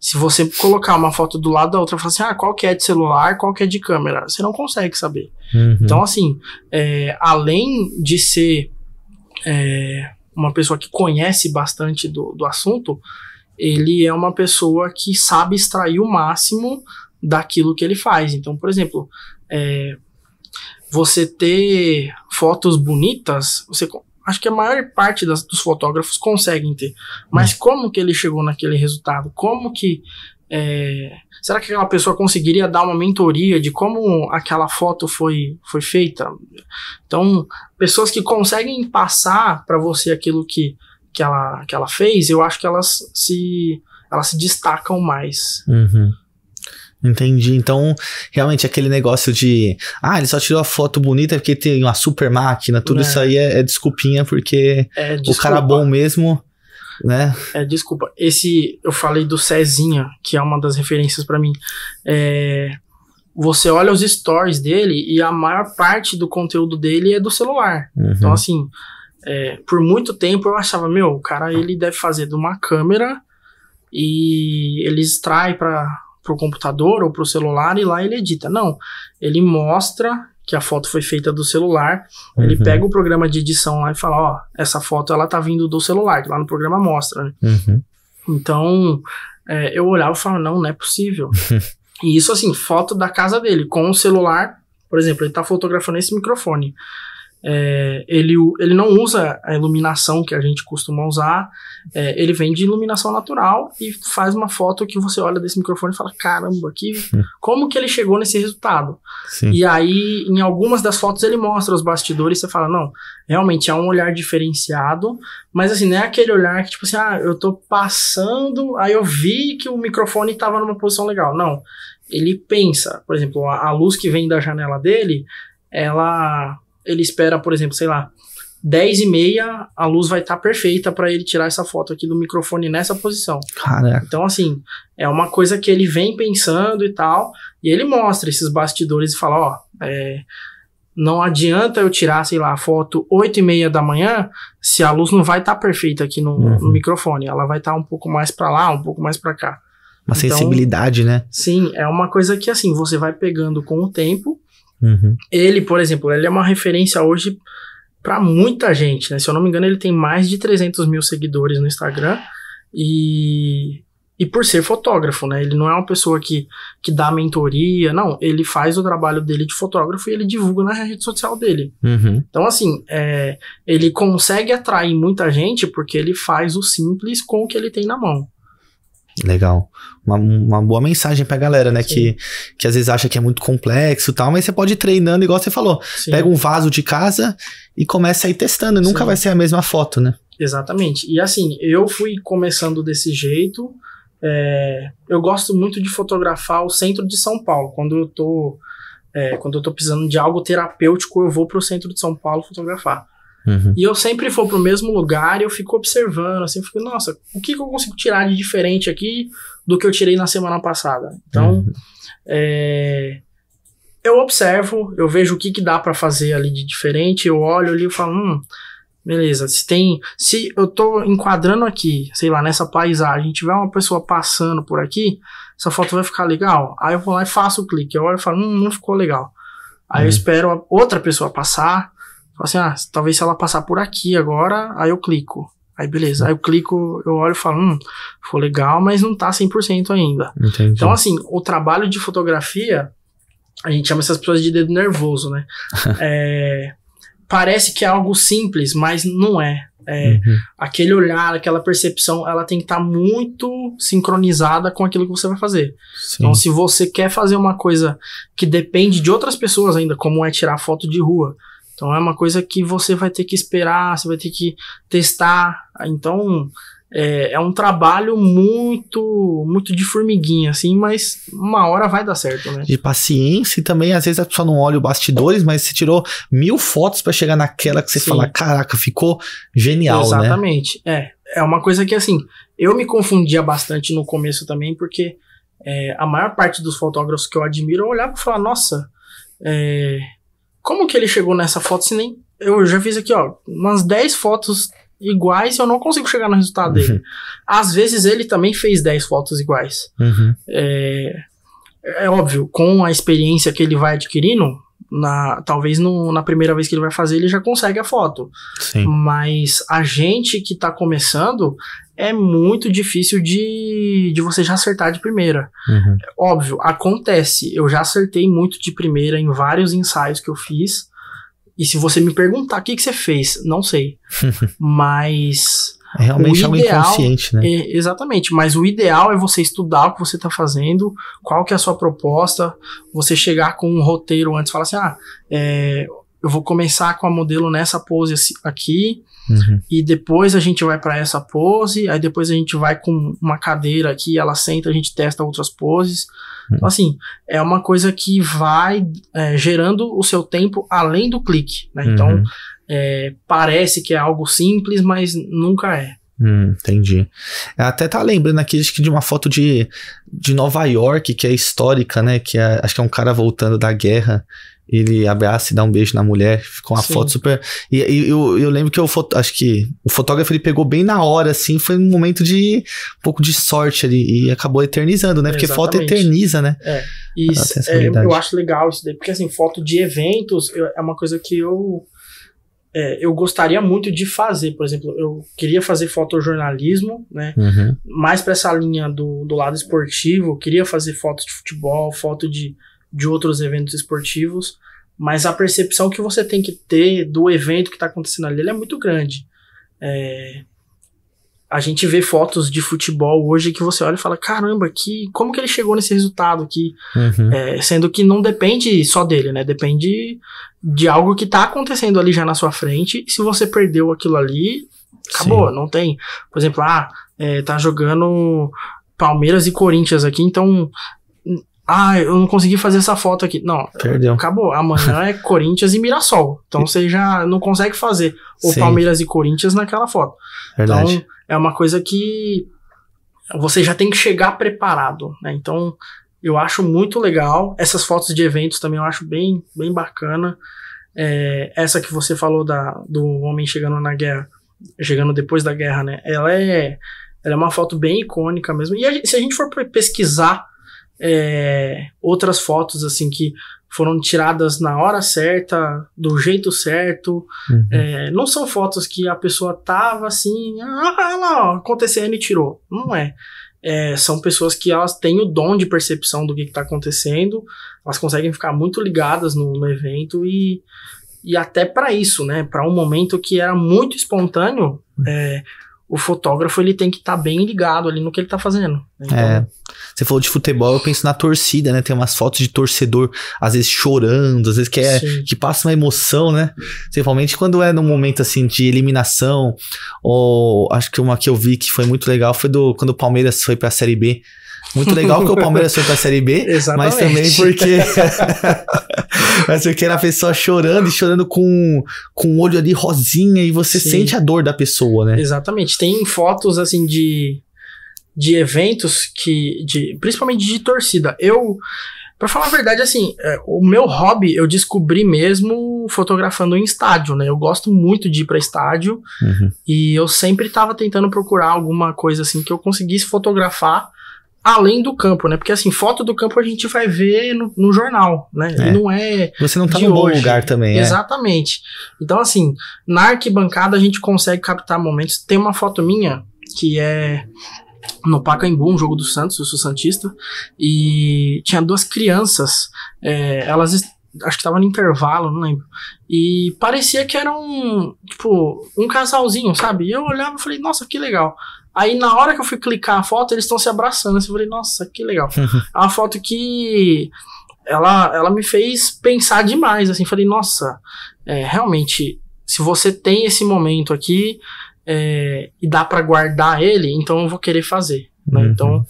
se você colocar uma foto do lado da outra e falar assim, ah, qual que é de celular, qual que é de câmera, você não consegue saber. Uhum. Então, assim, é, além de ser é, uma pessoa que conhece bastante do, do assunto, ele é uma pessoa que sabe extrair o máximo daquilo que ele faz. Então, por exemplo, é, você ter fotos bonitas, você acho que a maior parte das, dos fotógrafos conseguem ter. Mas hum. como que ele chegou naquele resultado? Como que é, será que aquela pessoa conseguiria dar uma mentoria de como aquela foto foi, foi feita? Então, pessoas que conseguem passar para você aquilo que, que, ela, que ela fez, eu acho que elas se, elas se destacam mais. Uhum. Entendi. Então, realmente, aquele negócio de. Ah, ele só tirou a foto bonita porque tem uma super máquina, tudo é. isso aí é, é desculpinha, porque é, o cara bom mesmo. Né? É, desculpa. Esse. Eu falei do Cezinha, que é uma das referências para mim. É, você olha os stories dele e a maior parte do conteúdo dele é do celular. Uhum. Então, assim. É, por muito tempo eu achava, meu, o cara ele deve fazer de uma câmera e ele extrai para para o computador ou para o celular e lá ele edita. Não, ele mostra que a foto foi feita do celular, uhum. ele pega o programa de edição lá e fala, ó, essa foto ela tá vindo do celular, que lá no programa mostra, né? Uhum. Então, é, eu olhava e falava, não, não é possível. <laughs> e isso assim, foto da casa dele, com o celular, por exemplo, ele tá fotografando esse microfone. É, ele, ele não usa a iluminação que a gente costuma usar, é, ele vem de iluminação natural e faz uma foto que você olha desse microfone e fala: caramba, que, hum. como que ele chegou nesse resultado? Sim. E aí, em algumas das fotos, ele mostra os bastidores e você fala: não, realmente é um olhar diferenciado, mas assim, não é aquele olhar que tipo assim, ah, eu tô passando, aí eu vi que o microfone estava numa posição legal. Não. Ele pensa, por exemplo, a, a luz que vem da janela dele, ela ele espera, por exemplo, sei lá, 10 e meia, a luz vai estar tá perfeita para ele tirar essa foto aqui do microfone nessa posição. Caraca. Então, assim, é uma coisa que ele vem pensando e tal, e ele mostra esses bastidores e fala, ó, é, não adianta eu tirar, sei lá, a foto 8 e meia da manhã, se a luz não vai estar tá perfeita aqui no, uhum. no, microfone, ela vai estar tá um pouco mais para lá, um pouco mais para cá. Uma então, sensibilidade, né? Sim, é uma coisa que, assim, você vai pegando com o tempo, Uhum. Ele, por exemplo, ele é uma referência hoje para muita gente, né? Se eu não me engano, ele tem mais de 300 mil seguidores no Instagram e, e por ser fotógrafo, né? Ele não é uma pessoa que, que dá mentoria, não. Ele faz o trabalho dele de fotógrafo e ele divulga na rede social dele. Uhum. Então, assim, é, ele consegue atrair muita gente porque ele faz o simples com o que ele tem na mão. Legal. Uma, uma boa mensagem pra galera, né? Que, que às vezes acha que é muito complexo e tal, mas você pode ir treinando, igual você falou. Sim. Pega um vaso de casa e começa a ir testando. Nunca Sim. vai ser a mesma foto, né? Exatamente. E assim, eu fui começando desse jeito. É, eu gosto muito de fotografar o centro de São Paulo. Quando eu tô, é, quando eu tô precisando de algo terapêutico, eu vou pro centro de São Paulo fotografar. Uhum. E eu sempre vou pro mesmo lugar e eu fico observando, assim, eu fico, nossa, o que, que eu consigo tirar de diferente aqui do que eu tirei na semana passada? Então, uhum. é, eu observo, eu vejo o que, que dá para fazer ali de diferente, eu olho ali e falo, hum, beleza, se tem, se eu tô enquadrando aqui, sei lá, nessa paisagem, tiver uma pessoa passando por aqui, essa foto vai ficar legal. Aí eu vou lá e faço o clique, eu olho e falo, hum, não ficou legal. Aí uhum. eu espero outra pessoa passar, assim, ah, talvez se ela passar por aqui agora, aí eu clico. Aí beleza, aí eu clico, eu olho e falo, hum, foi legal, mas não tá 100% ainda. Entendi. Então assim, o trabalho de fotografia, a gente chama essas pessoas de dedo nervoso, né? <laughs> é, parece que é algo simples, mas não é. é uhum. Aquele olhar, aquela percepção, ela tem que estar tá muito sincronizada com aquilo que você vai fazer. Sim. Então, se você quer fazer uma coisa que depende de outras pessoas ainda, como é tirar foto de rua, então é uma coisa que você vai ter que esperar, você vai ter que testar. Então é, é, um trabalho muito muito de formiguinha, assim, mas uma hora vai dar certo, né? De paciência e também, às vezes, a pessoa não olha o bastidores, mas você tirou mil fotos para chegar naquela que você Sim. fala, caraca, ficou genial, né? Exatamente. né? É, é uma coisa que, assim, eu me confundia bastante no começo também, porque é, a maior parte dos fotógrafos que eu admiro, eu olhava e falava, nossa, é, como que ele chegou nessa foto se nem. Eu já fiz aqui, ó, umas 10 fotos iguais e eu não consigo chegar no resultado dele. Uhum. Às vezes ele também fez 10 fotos iguais. Uhum. É, é óbvio, com a experiência que ele vai adquirindo, na, talvez no, na primeira vez que ele vai fazer, ele já consegue a foto. Sim. Mas a gente que está começando, é muito difícil de, de você já acertar de primeira. Uhum. Óbvio, acontece. Eu já acertei muito de primeira em vários ensaios que eu fiz. E se você me perguntar o que, que você fez, não sei. <laughs> mas. É realmente o é um ideal, inconsciente, né? É, exatamente, mas o ideal é você estudar o que você está fazendo, qual que é a sua proposta, você chegar com um roteiro antes e falar assim, ah, é, eu vou começar com a modelo nessa pose aqui, uhum. e depois a gente vai para essa pose, aí depois a gente vai com uma cadeira aqui, ela senta, a gente testa outras poses. Então, uhum. Então, assim, é uma coisa que vai é, gerando o seu tempo além do clique, né? Então, uhum. é, parece que é algo simples, mas nunca é. Hum, entendi. Até tá lembrando aqui acho que de uma foto de, de Nova York, que é histórica, né? Que é, acho que é um cara voltando da guerra ele abraça e dá um beijo na mulher, ficou uma Sim. foto super. E, e eu, eu, lembro que eu acho que o fotógrafo ele pegou bem na hora, assim, foi um momento de um pouco de sorte ali e acabou eternizando, né? Porque Exatamente. foto eterniza, né? É. Isso. Ah, é, eu acho legal isso daí, porque assim, foto de eventos eu, é uma coisa que eu é, eu gostaria muito de fazer, por exemplo, eu queria fazer fotojornalismo, né? Uhum. Mais para essa linha do, do lado esportivo, eu queria fazer foto de futebol, foto de de outros eventos esportivos, mas a percepção que você tem que ter do evento que está acontecendo ali é muito grande. É, a gente vê fotos de futebol hoje que você olha e fala: caramba, que, como que ele chegou nesse resultado aqui? Uhum. É, sendo que não depende só dele, né? Depende de algo que está acontecendo ali já na sua frente. E se você perdeu aquilo ali, acabou, Sim. não tem. Por exemplo, ah, é, tá jogando Palmeiras e Corinthians aqui, então ah, eu não consegui fazer essa foto aqui. Não, Perdeu. acabou. Amanhã é <laughs> Corinthians e Mirassol. Então você já não consegue fazer o Sim. Palmeiras e Corinthians naquela foto. Verdade. Então é uma coisa que você já tem que chegar preparado. Né? Então eu acho muito legal. Essas fotos de eventos também eu acho bem, bem bacana. É, essa que você falou da, do homem chegando na guerra, chegando depois da guerra, né? Ela é, ela é uma foto bem icônica mesmo. E a, se a gente for pesquisar é, outras fotos assim que foram tiradas na hora certa, do jeito certo. Uhum. É, não são fotos que a pessoa tava assim, ah, lá, acontecendo e tirou. Não é. é. São pessoas que elas têm o dom de percepção do que, está acontecendo, elas conseguem ficar muito ligadas no, no evento e, e até para isso, né? Para um momento que era muito espontâneo, uhum. é, o fotógrafo ele tem que estar tá bem ligado ali no que ele está fazendo. É. Então... É. Você falou de futebol, eu penso na torcida, né? Tem umas fotos de torcedor, às vezes chorando, às vezes que, é, que passa uma emoção, né? Principalmente quando é num momento assim de eliminação, ou acho que uma que eu vi que foi muito legal foi do quando o Palmeiras foi para a Série B muito legal que o Palmeiras foi pra Série B, <laughs> Exatamente. mas também porque. <laughs> mas porque era a pessoa chorando e chorando com, com o olho ali rosinha e você Sim. sente a dor da pessoa, né? Exatamente. Tem fotos assim de. De eventos que. De, principalmente de torcida. Eu, Pra falar a verdade, assim, é, o meu hobby eu descobri mesmo fotografando em estádio, né? Eu gosto muito de ir para estádio uhum. e eu sempre tava tentando procurar alguma coisa assim que eu conseguisse fotografar além do campo, né? Porque assim, foto do campo a gente vai ver no, no jornal, né? É. E não é. Você não tá no bom lugar também. É. Exatamente. É. Então, assim, na arquibancada a gente consegue captar momentos. Tem uma foto minha que é no Pacaembu, um jogo do Santos, eu sou Santista, e tinha duas crianças, é, elas acho que tava no intervalo, não lembro. E parecia que era um, tipo, um casalzinho, sabe? E eu olhava e falei, nossa, que legal. Aí na hora que eu fui clicar a foto, eles estão se abraçando. Assim, eu falei, nossa, que legal. Uhum. é uma foto que ela, ela me fez pensar demais. Assim, falei, nossa, é, realmente, se você tem esse momento aqui é, e dá para guardar ele, então eu vou querer fazer. Né? Uhum. Então,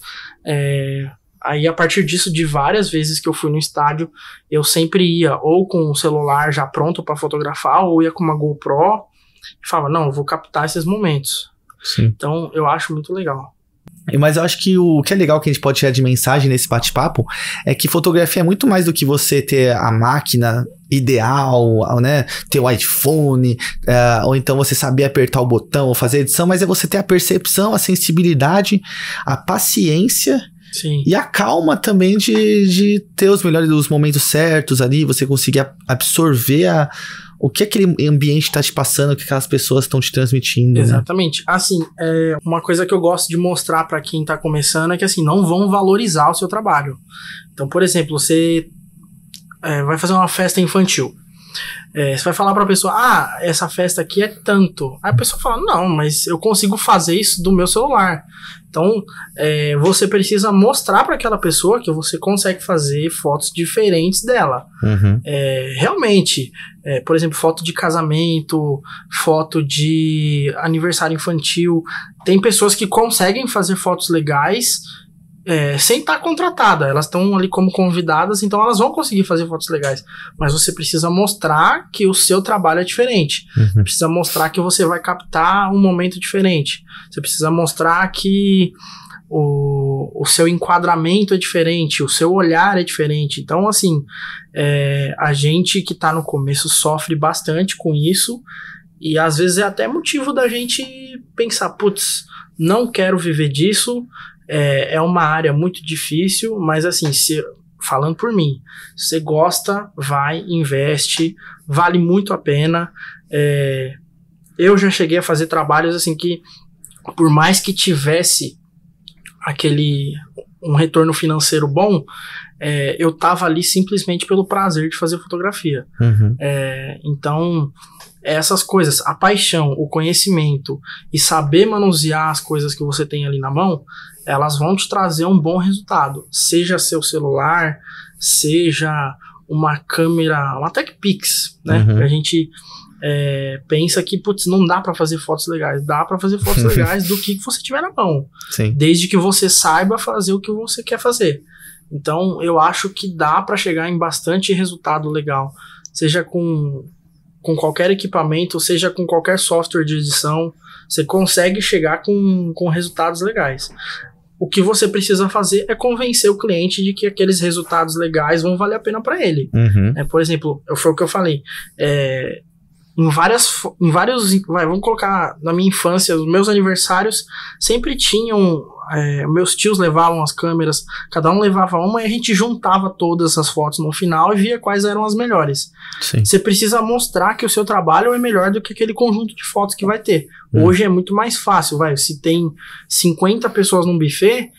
é, aí a partir disso, de várias vezes que eu fui no estádio, eu sempre ia ou com o celular já pronto para fotografar, ou ia com uma GoPro e falava, não, eu vou captar esses momentos. Sim. Então, eu acho muito legal. Mas eu acho que o que é legal que a gente pode tirar de mensagem nesse bate-papo é que fotografia é muito mais do que você ter a máquina ideal, né? Ter o iPhone, uh, ou então você saber apertar o botão ou fazer edição, mas é você ter a percepção, a sensibilidade, a paciência Sim. E a calma também de, de ter os melhores dos momentos certos ali, você conseguir absorver a, o que aquele ambiente está te passando, o que aquelas pessoas estão te transmitindo. Né? Exatamente. Né? Assim, é, uma coisa que eu gosto de mostrar para quem está começando é que assim, não vão valorizar o seu trabalho. Então, por exemplo, você é, vai fazer uma festa infantil. É, você vai falar para a pessoa, ah, essa festa aqui é tanto. Aí a pessoa fala, não, mas eu consigo fazer isso do meu celular. Então, é, você precisa mostrar para aquela pessoa que você consegue fazer fotos diferentes dela. Uhum. É, realmente, é, por exemplo, foto de casamento, foto de aniversário infantil. Tem pessoas que conseguem fazer fotos legais é, sem estar tá contratada. Elas estão ali como convidadas, então elas vão conseguir fazer fotos legais. Mas você precisa mostrar que o seu trabalho é diferente. Uhum. Precisa mostrar que você vai captar um momento diferente. Você precisa mostrar que o, o seu enquadramento é diferente, o seu olhar é diferente. Então, assim, é, a gente que está no começo sofre bastante com isso. E às vezes é até motivo da gente pensar, putz, não quero viver disso, é, é uma área muito difícil, mas assim, se, falando por mim, você gosta, vai, investe, vale muito a pena. É, eu já cheguei a fazer trabalhos assim que, por mais que tivesse aquele um retorno financeiro bom, é, eu tava ali simplesmente pelo prazer de fazer fotografia. Uhum. É, então é essas coisas, a paixão, o conhecimento e saber manusear as coisas que você tem ali na mão, elas vão te trazer um bom resultado. Seja seu celular, seja uma câmera, uma Tech Pix, né? Uhum. A gente é, pensa que, putz, não dá para fazer fotos legais. Dá para fazer fotos <laughs> legais do que você tiver na mão. Sim. Desde que você saiba fazer o que você quer fazer. Então, eu acho que dá para chegar em bastante resultado legal. Seja com com qualquer equipamento, seja com qualquer software de edição, você consegue chegar com, com resultados legais. O que você precisa fazer é convencer o cliente de que aqueles resultados legais vão valer a pena para ele. Uhum. É, por exemplo, foi o que eu falei. É, em várias em vários vai, vamos colocar na minha infância os meus aniversários sempre tinham é, meus tios levavam as câmeras cada um levava uma e a gente juntava todas as fotos no final e via quais eram as melhores você precisa mostrar que o seu trabalho é melhor do que aquele conjunto de fotos que vai ter hum. hoje é muito mais fácil vai se tem 50 pessoas num buffet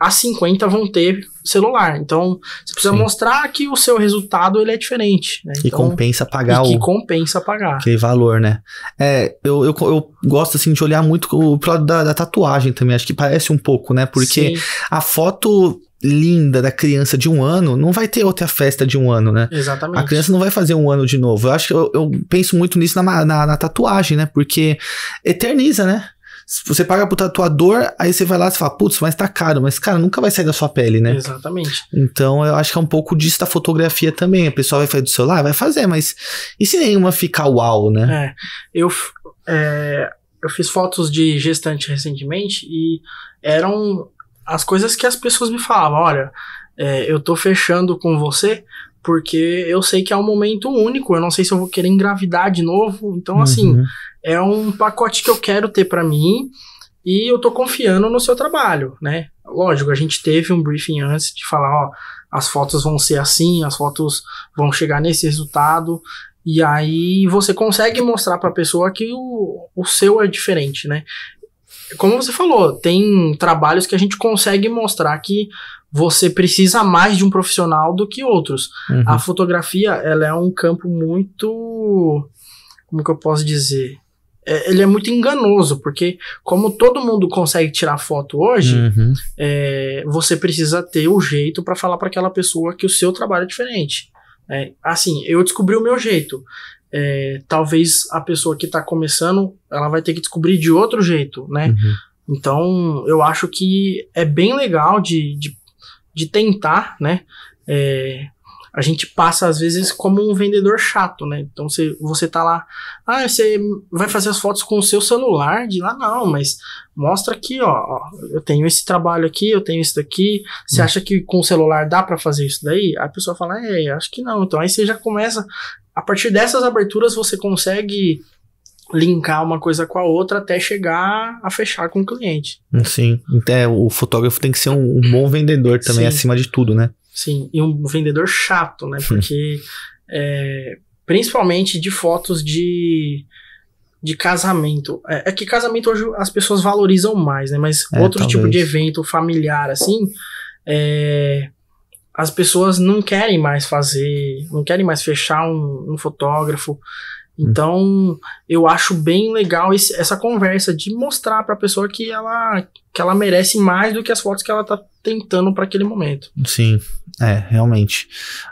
as 50 vão ter celular. Então, você precisa Sim. mostrar que o seu resultado ele é diferente. Né? Que então, compensa pagar que o... compensa pagar. Aquele valor, né? É, eu, eu, eu, gosto, assim, de olhar muito pro lado da, da, tatuagem também. Acho que parece um pouco, né? Porque Sim. a foto linda da criança de um ano, não vai ter outra festa de um ano, né? Exatamente. A criança não vai fazer um ano de novo. Eu acho que eu, eu penso muito nisso na, na, na tatuagem, né? Porque eterniza, né? Você paga pro tatuador, aí você vai lá e fala, putz, mas tá caro. Mas, cara, nunca vai sair da sua pele, né? Exatamente. Então, eu acho que é um pouco disso da fotografia também. A pessoa vai fazer do celular, vai fazer, mas e se nenhuma ficar uau, né? É. Eu, é, eu fiz fotos de gestante recentemente e eram as coisas que as pessoas me falavam: olha, é, eu tô fechando com você porque eu sei que é um momento único, eu não sei se eu vou querer engravidar de novo. Então, assim, uhum. assim, é um pacote que eu quero ter para mim e eu tô confiando no seu trabalho, né? Lógico, a gente teve um briefing antes de falar, ó, as fotos vão ser assim, as fotos vão chegar nesse resultado, e aí você consegue mostrar para a pessoa que o, o seu é diferente, né? Como você falou, tem trabalhos que a gente consegue mostrar que você precisa mais de um profissional do que outros. Uhum. A fotografia, ela é um campo muito como que eu posso dizer? é, ele é muito enganoso, porque como todo mundo consegue tirar foto hoje, uhum. é, você precisa ter o jeito para falar para aquela pessoa que o seu trabalho é diferente. É, assim, eu descobri o meu jeito. É, talvez a pessoa que está começando, ela vai ter que descobrir de outro jeito, né? Uhum. Então, eu acho que é bem legal de, de, de tentar, né? É, a gente passa às vezes como um vendedor chato, né? Então você, você tá lá, ah, você vai fazer as fotos com o seu celular de lá, não, mas mostra aqui, ó, ó eu tenho esse trabalho aqui, eu tenho isso daqui. Você hum. acha que com o celular dá para fazer isso daí? Aí a pessoa fala, é, acho que não. Então aí você já começa, a partir dessas aberturas você consegue linkar uma coisa com a outra até chegar a fechar com o cliente. Sim, até então, o fotógrafo tem que ser um, um bom vendedor também, Sim. acima de tudo, né? Sim, e um vendedor chato, né? Porque, <laughs> é, principalmente de fotos de, de casamento. É, é, que casamento hoje as pessoas valorizam mais, né? Mas é, outro talvez. tipo de evento familiar, assim, é, as pessoas não querem mais fazer, não querem mais fechar um, um fotógrafo. Hum. Então, eu acho bem legal esse, essa conversa de mostrar para a pessoa que ela, que ela merece mais do que as fotos que ela está tentando para aquele momento. Sim, é, realmente.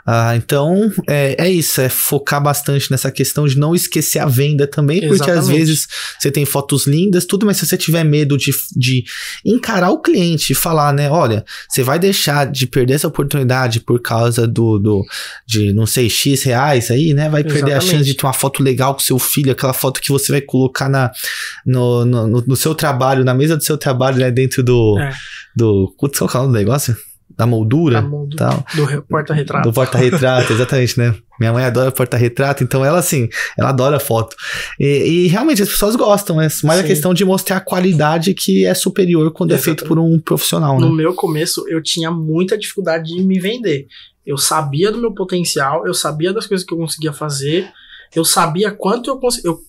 Ah, então, é, é isso, é focar bastante nessa questão de não esquecer a venda também, Exatamente. porque às vezes você tem fotos lindas, tudo, mas se você tiver medo de, de encarar o cliente e falar, né, olha, você vai deixar de perder essa oportunidade por causa do, do de, não sei, X reais aí, né, vai perder Exatamente. a chance de ter uma foto legal com seu filho, aquela foto que você vai colocar na, no, no, no seu trabalho, na mesa do seu trabalho, né, dentro do... É do. Putz, qual é o canal do negócio? Da moldura. Da moldura. Do porta-retrato. Do porta-retrato, exatamente, né? Minha mãe adora porta-retrato, então ela, assim, ela adora foto. E, e realmente as pessoas gostam, né? Mas é Sim. a questão de mostrar a qualidade que é superior quando é Exatamente. é feito por um profissional, né? No meu começo, eu tinha muita dificuldade de me vender. Eu sabia do meu potencial, eu sabia das coisas que eu conseguia fazer, eu sabia quanto eu, eu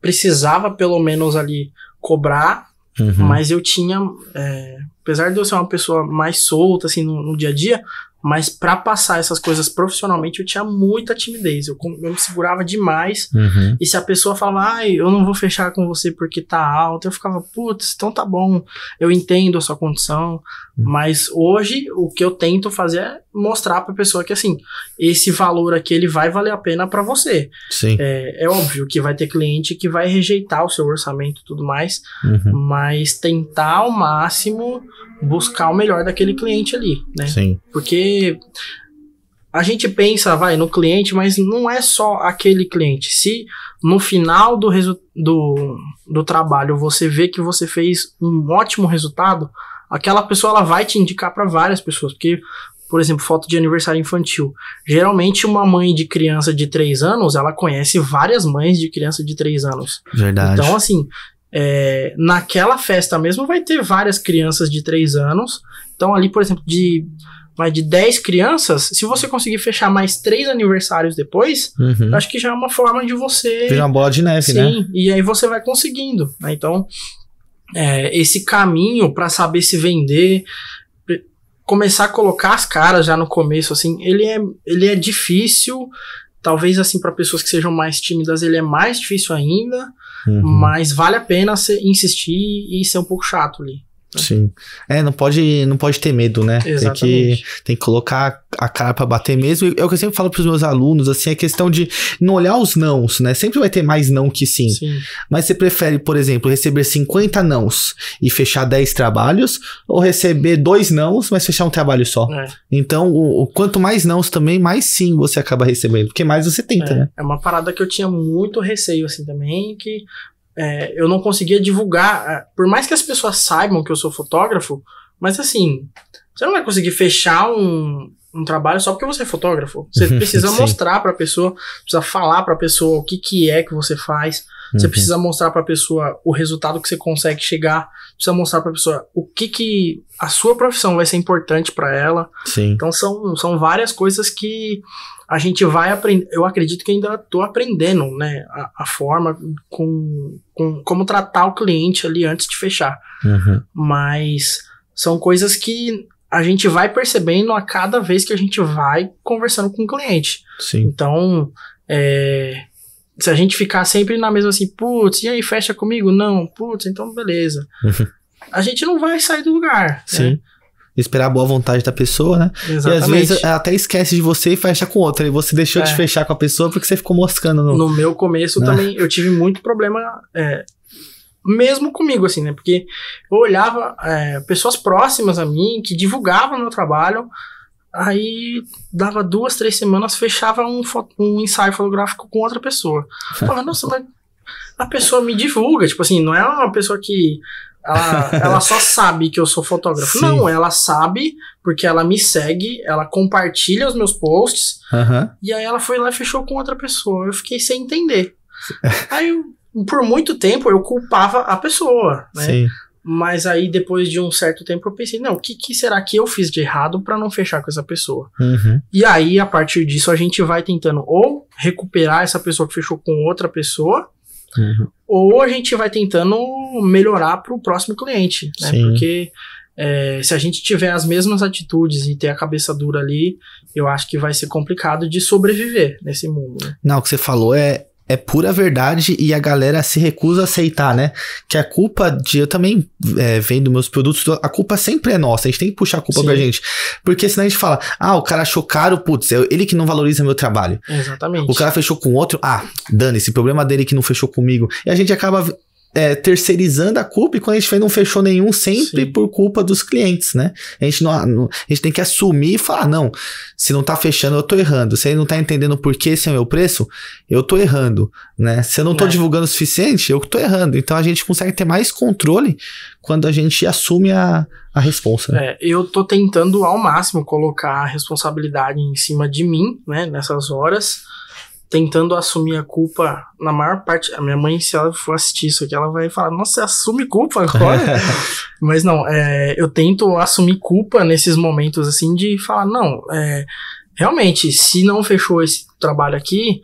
precisava, pelo menos, ali, cobrar Uhum. Mas eu tinha. É, apesar de eu ser uma pessoa mais solta, assim, no, no dia a dia, mas para passar essas coisas profissionalmente, eu tinha muita timidez. Eu, eu me segurava demais. Uhum. E se a pessoa falava, ai, eu não vou fechar com você porque tá alto, eu ficava, putz, então tá bom. Eu entendo a sua condição. Uhum. Mas hoje, o que eu tento fazer é mostrar pra pessoa que, assim, esse valor aqui, ele vai valer a pena para você. Sim. É, é, óbvio que vai ter cliente que vai rejeitar o seu orçamento e tudo mais. Uhum. Mas tentar ao máximo buscar o melhor daquele cliente ali, né? Sim. Porque a gente pensa, vai, no cliente, mas não é só aquele cliente. Se no final do, do, do trabalho você vê que você fez um ótimo resultado, aquela pessoa ela vai te indicar para várias pessoas, porque por exemplo, foto de aniversário infantil. Geralmente, uma mãe de criança de 3 anos, ela conhece várias mães de criança de 3 anos. Verdade. Então, assim, é, naquela festa mesmo vai ter várias crianças de 3 anos. Então, ali, por exemplo, de mais de 10 crianças, se você conseguir fechar mais três aniversários depois, uhum. acho que já é uma forma de você. Virar uma bola de neve, Sim, né? Sim, e aí você vai conseguindo. Né? Então, é, esse caminho para saber se vender, começar a colocar as caras já no começo, assim, ele é, ele é difícil. Talvez, assim, para pessoas que sejam mais tímidas, ele é mais difícil ainda. Uhum. Mas vale a pena insistir e ser um pouco chato ali. Né? Sim. É, não pode, não pode ter medo, né? Exatamente. Tem que, tem que colocar a cara para bater mesmo. É o que eu sempre falo pros meus alunos, assim, é questão de não olhar os nãos, né? Sempre vai ter mais não que sim. sim. Mas você prefere, por exemplo, receber 50 nãos e fechar 10 trabalhos, ou receber dois nãos, mas fechar um trabalho só? É. Então, o, o, quanto mais nãos também, mais sim você acaba recebendo, porque mais você tenta, é, né? É uma parada que eu tinha muito receio, assim, também, que é, eu não conseguia divulgar. É, por mais que as pessoas saibam que eu sou fotógrafo, mas assim, você não vai conseguir fechar um, um trabalho só porque você é fotógrafo. Você <laughs> precisa mostrar para a pessoa, precisa falar para a pessoa o que, que é que você faz. Você uhum. precisa mostrar para a pessoa o resultado que você consegue chegar, precisa mostrar para a pessoa o que que a sua profissão vai ser importante para ela. Sim. Então são, são várias coisas que a gente vai aprender. Eu acredito que ainda estou aprendendo, né? A, a, forma com, com como tratar o cliente ali antes de fechar. Uhum. Mas são coisas que a gente vai percebendo a cada vez que a gente vai conversando com o cliente. Sim. Então, é, se a gente ficar sempre na mesma assim, putz, e aí fecha comigo? Não, putz, então beleza. Uhum. A gente não vai sair do lugar. Né? Sim. Né? esperar a boa vontade da pessoa, né? Exatamente. E às vezes ela até esquece de você e fecha com outra. E você deixou é. de fechar com a pessoa porque você ficou moscando no. No meu começo né? também eu tive muito problema. É, mesmo comigo, assim, né? Porque eu olhava é, pessoas próximas a mim que divulgavam meu trabalho. Aí dava duas, três semanas, fechava um, um ensaio fotográfico com outra pessoa. Eu falava, nossa, mas a pessoa me divulga, tipo assim, não é uma pessoa que ela, <laughs> ela só sabe que eu sou fotógrafo. Sim. Não, ela sabe porque ela me segue, ela compartilha os meus posts. Uhum. E aí ela foi lá e fechou com outra pessoa. Eu fiquei sem entender. <laughs> aí eu, por muito tempo eu culpava a pessoa, né? Sim. Mas aí depois de um certo tempo eu pensei, não, o que, que será que eu fiz de errado para não fechar com essa pessoa? Uhum. E aí a partir disso a gente vai tentando ou recuperar essa pessoa que fechou com outra pessoa, Uhum ou a gente vai tentando melhorar para o próximo cliente, né? Sim. Porque é, se a gente tiver as mesmas atitudes e ter a cabeça dura ali, eu acho que vai ser complicado de sobreviver nesse mundo. Né? Não, o que você falou é, é pura verdade e a galera se recusa a aceitar, né? Que a culpa de. Eu também é, vendo meus produtos, a culpa sempre é nossa, a gente tem que puxar a culpa Sim. pra gente. Porque senão a gente fala, ah, o cara achou caro, putz, é ele que não valoriza meu trabalho. Exatamente. O cara fechou com outro, ah, dane-se, problema dele é que não fechou comigo. E a gente acaba é, terceirizando a culpa e quando a gente não fechou nenhum, sempre Sim. por culpa dos clientes, né? A gente, não, a gente tem que assumir e falar, não, se não tá fechando, eu tô errando. Se ele não tá entendendo por que esse é o meu preço, eu tô errando, né? Se eu não tô é. divulgando o suficiente, eu tô errando. Então a gente consegue ter mais controle quando a gente assume a, a responsa. Né? É, eu tô tentando ao máximo colocar a responsabilidade em cima de mim, né? Nessas horas tentando assumir a culpa na maior parte. A minha mãe, se ela for assistir isso aqui, ela vai falar: Nossa, você assume culpa agora? <laughs> Mas não, é, eu tento assumir culpa nesses momentos assim de falar: Não, é, realmente, se não fechou esse trabalho aqui,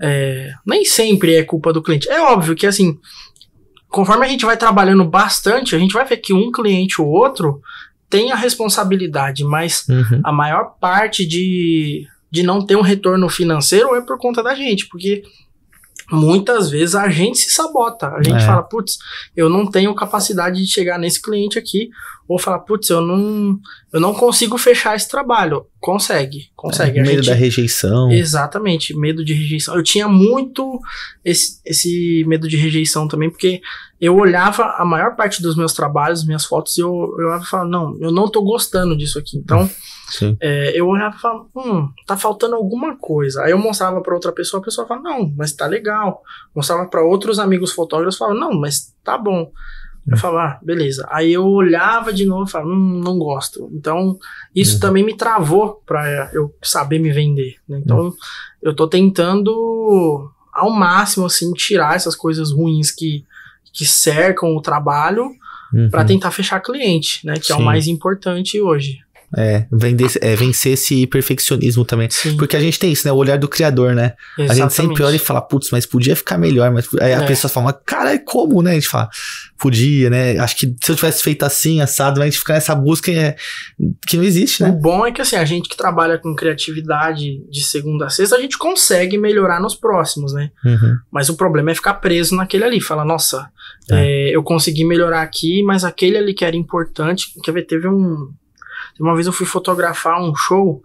é, nem sempre é culpa do cliente. É óbvio que assim. Conforme a gente vai trabalhando bastante, a gente vai ver que um cliente ou outro tem a responsabilidade, mas uhum. a maior parte de de não ter um retorno financeiro é por conta da gente, porque muitas vezes a gente se sabota. A gente é. fala, putz, eu não tenho capacidade de chegar nesse cliente aqui, ou falar, putz, eu não, eu não consigo fechar esse trabalho. Consegue, consegue. É, medo gente, da rejeição. Exatamente, medo de rejeição. Eu tinha muito esse, esse medo de rejeição também, porque eu olhava a maior parte dos meus trabalhos, minhas fotos, e eu, eu olhava e falava, não, eu não tô gostando disso aqui. Então, é, eu olhava e falava, hum, tá faltando alguma coisa. Aí eu mostrava para outra pessoa, a pessoa falava, não, mas tá legal. Mostrava para outros amigos fotógrafos, falava, não, mas tá bom. Eu falar, ah, beleza. Aí eu olhava de novo e falava, hum, não gosto. Então, isso uhum. também me travou para eu saber me vender. Né? Então, uhum. eu tô tentando ao máximo, assim, tirar essas coisas ruins que, que cercam o trabalho uhum. para tentar fechar cliente, né? Que Sim. é o mais importante hoje. É, vender, é, vencer esse perfeccionismo também. Sim. Porque a gente tem isso, né? O olhar do criador, né? Exatamente. A gente sempre olha e fala, putz, mas podia ficar melhor. Mas aí a é. pessoa fala, cara, como, né? A gente fala, podia, né? Acho que se eu tivesse feito assim, assado, a gente fica nessa busca é, que não existe, né? O bom é que assim, a gente que trabalha com criatividade de segunda a sexta, a gente consegue melhorar nos próximos, né? Uhum. Mas o problema é ficar preso naquele ali. Fala, nossa, é. é. eu consegui melhorar aqui, mas aquele ali que era importante. Quer ver? Teve um uma vez eu fui fotografar um show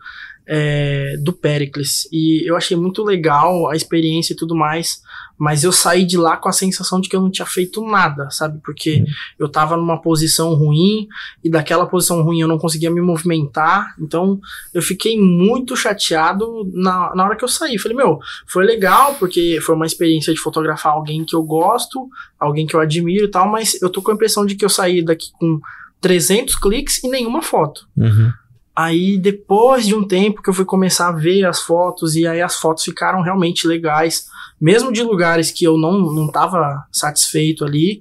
é, do Pericles e eu achei muito legal a experiência e tudo mais, mas eu saí de lá com a sensação de que eu não tinha feito nada, sabe? Porque uhum. eu tava numa posição ruim e daquela posição ruim eu não conseguia me movimentar, então eu fiquei muito chateado na, na hora que eu saí. Falei, meu, foi legal porque foi uma experiência de fotografar alguém que eu gosto, alguém que eu admiro e tal, mas eu tô com a impressão de que eu saí daqui com 300 cliques e nenhuma foto. Uhum. Aí depois de um tempo que eu fui começar a ver as fotos e aí as fotos ficaram realmente legais, mesmo de lugares que eu não não tava satisfeito ali,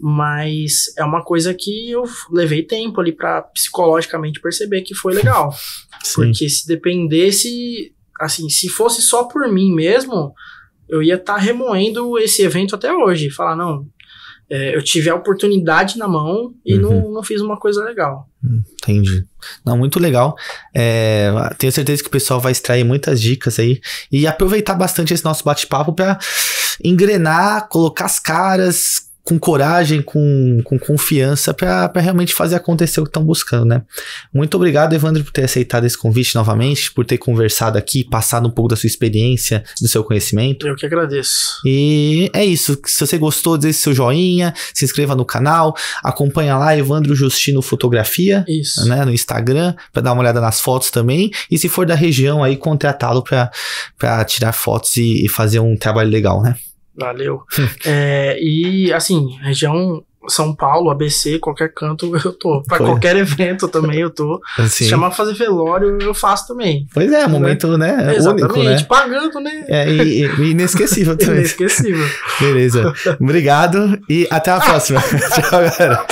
mas é uma coisa que eu levei tempo ali para psicologicamente perceber que foi legal. <laughs> Sim. Porque se dependesse assim, se fosse só por mim mesmo, eu ia estar tá remoendo esse evento até hoje, falar não, é, eu tive a oportunidade na mão e uhum. não, não fiz uma coisa legal. Entendi. Não, muito legal. É, tenho certeza que o pessoal vai extrair muitas dicas aí e aproveitar bastante esse nosso bate-papo para engrenar, colocar as caras, com coragem, com, com confiança para realmente fazer acontecer o que estão buscando, né? Muito obrigado, Evandro, por ter aceitado esse convite novamente, por ter conversado aqui, passado um pouco da sua experiência, do seu conhecimento. Eu que agradeço. E é isso. Se você gostou, deixe seu joinha, se inscreva no canal, acompanha lá Evandro Justino Fotografia, isso. né, no Instagram, para dar uma olhada nas fotos também. E se for da região aí, contratá-lo para tirar fotos e, e fazer um trabalho legal, né? Valeu. <laughs> é, e assim, região São Paulo, ABC, qualquer canto eu tô. Pra Foi. qualquer evento também eu tô. <laughs> Assim. Se chamar pra fazer velório, eu faço também. Pois é, é né? momento, né? É, exatamente, único, né? pagando, né? É, e, e <laughs> inesquecível também. inesquecível. Beleza. Obrigado e até a ah! próxima. Tchau, galera.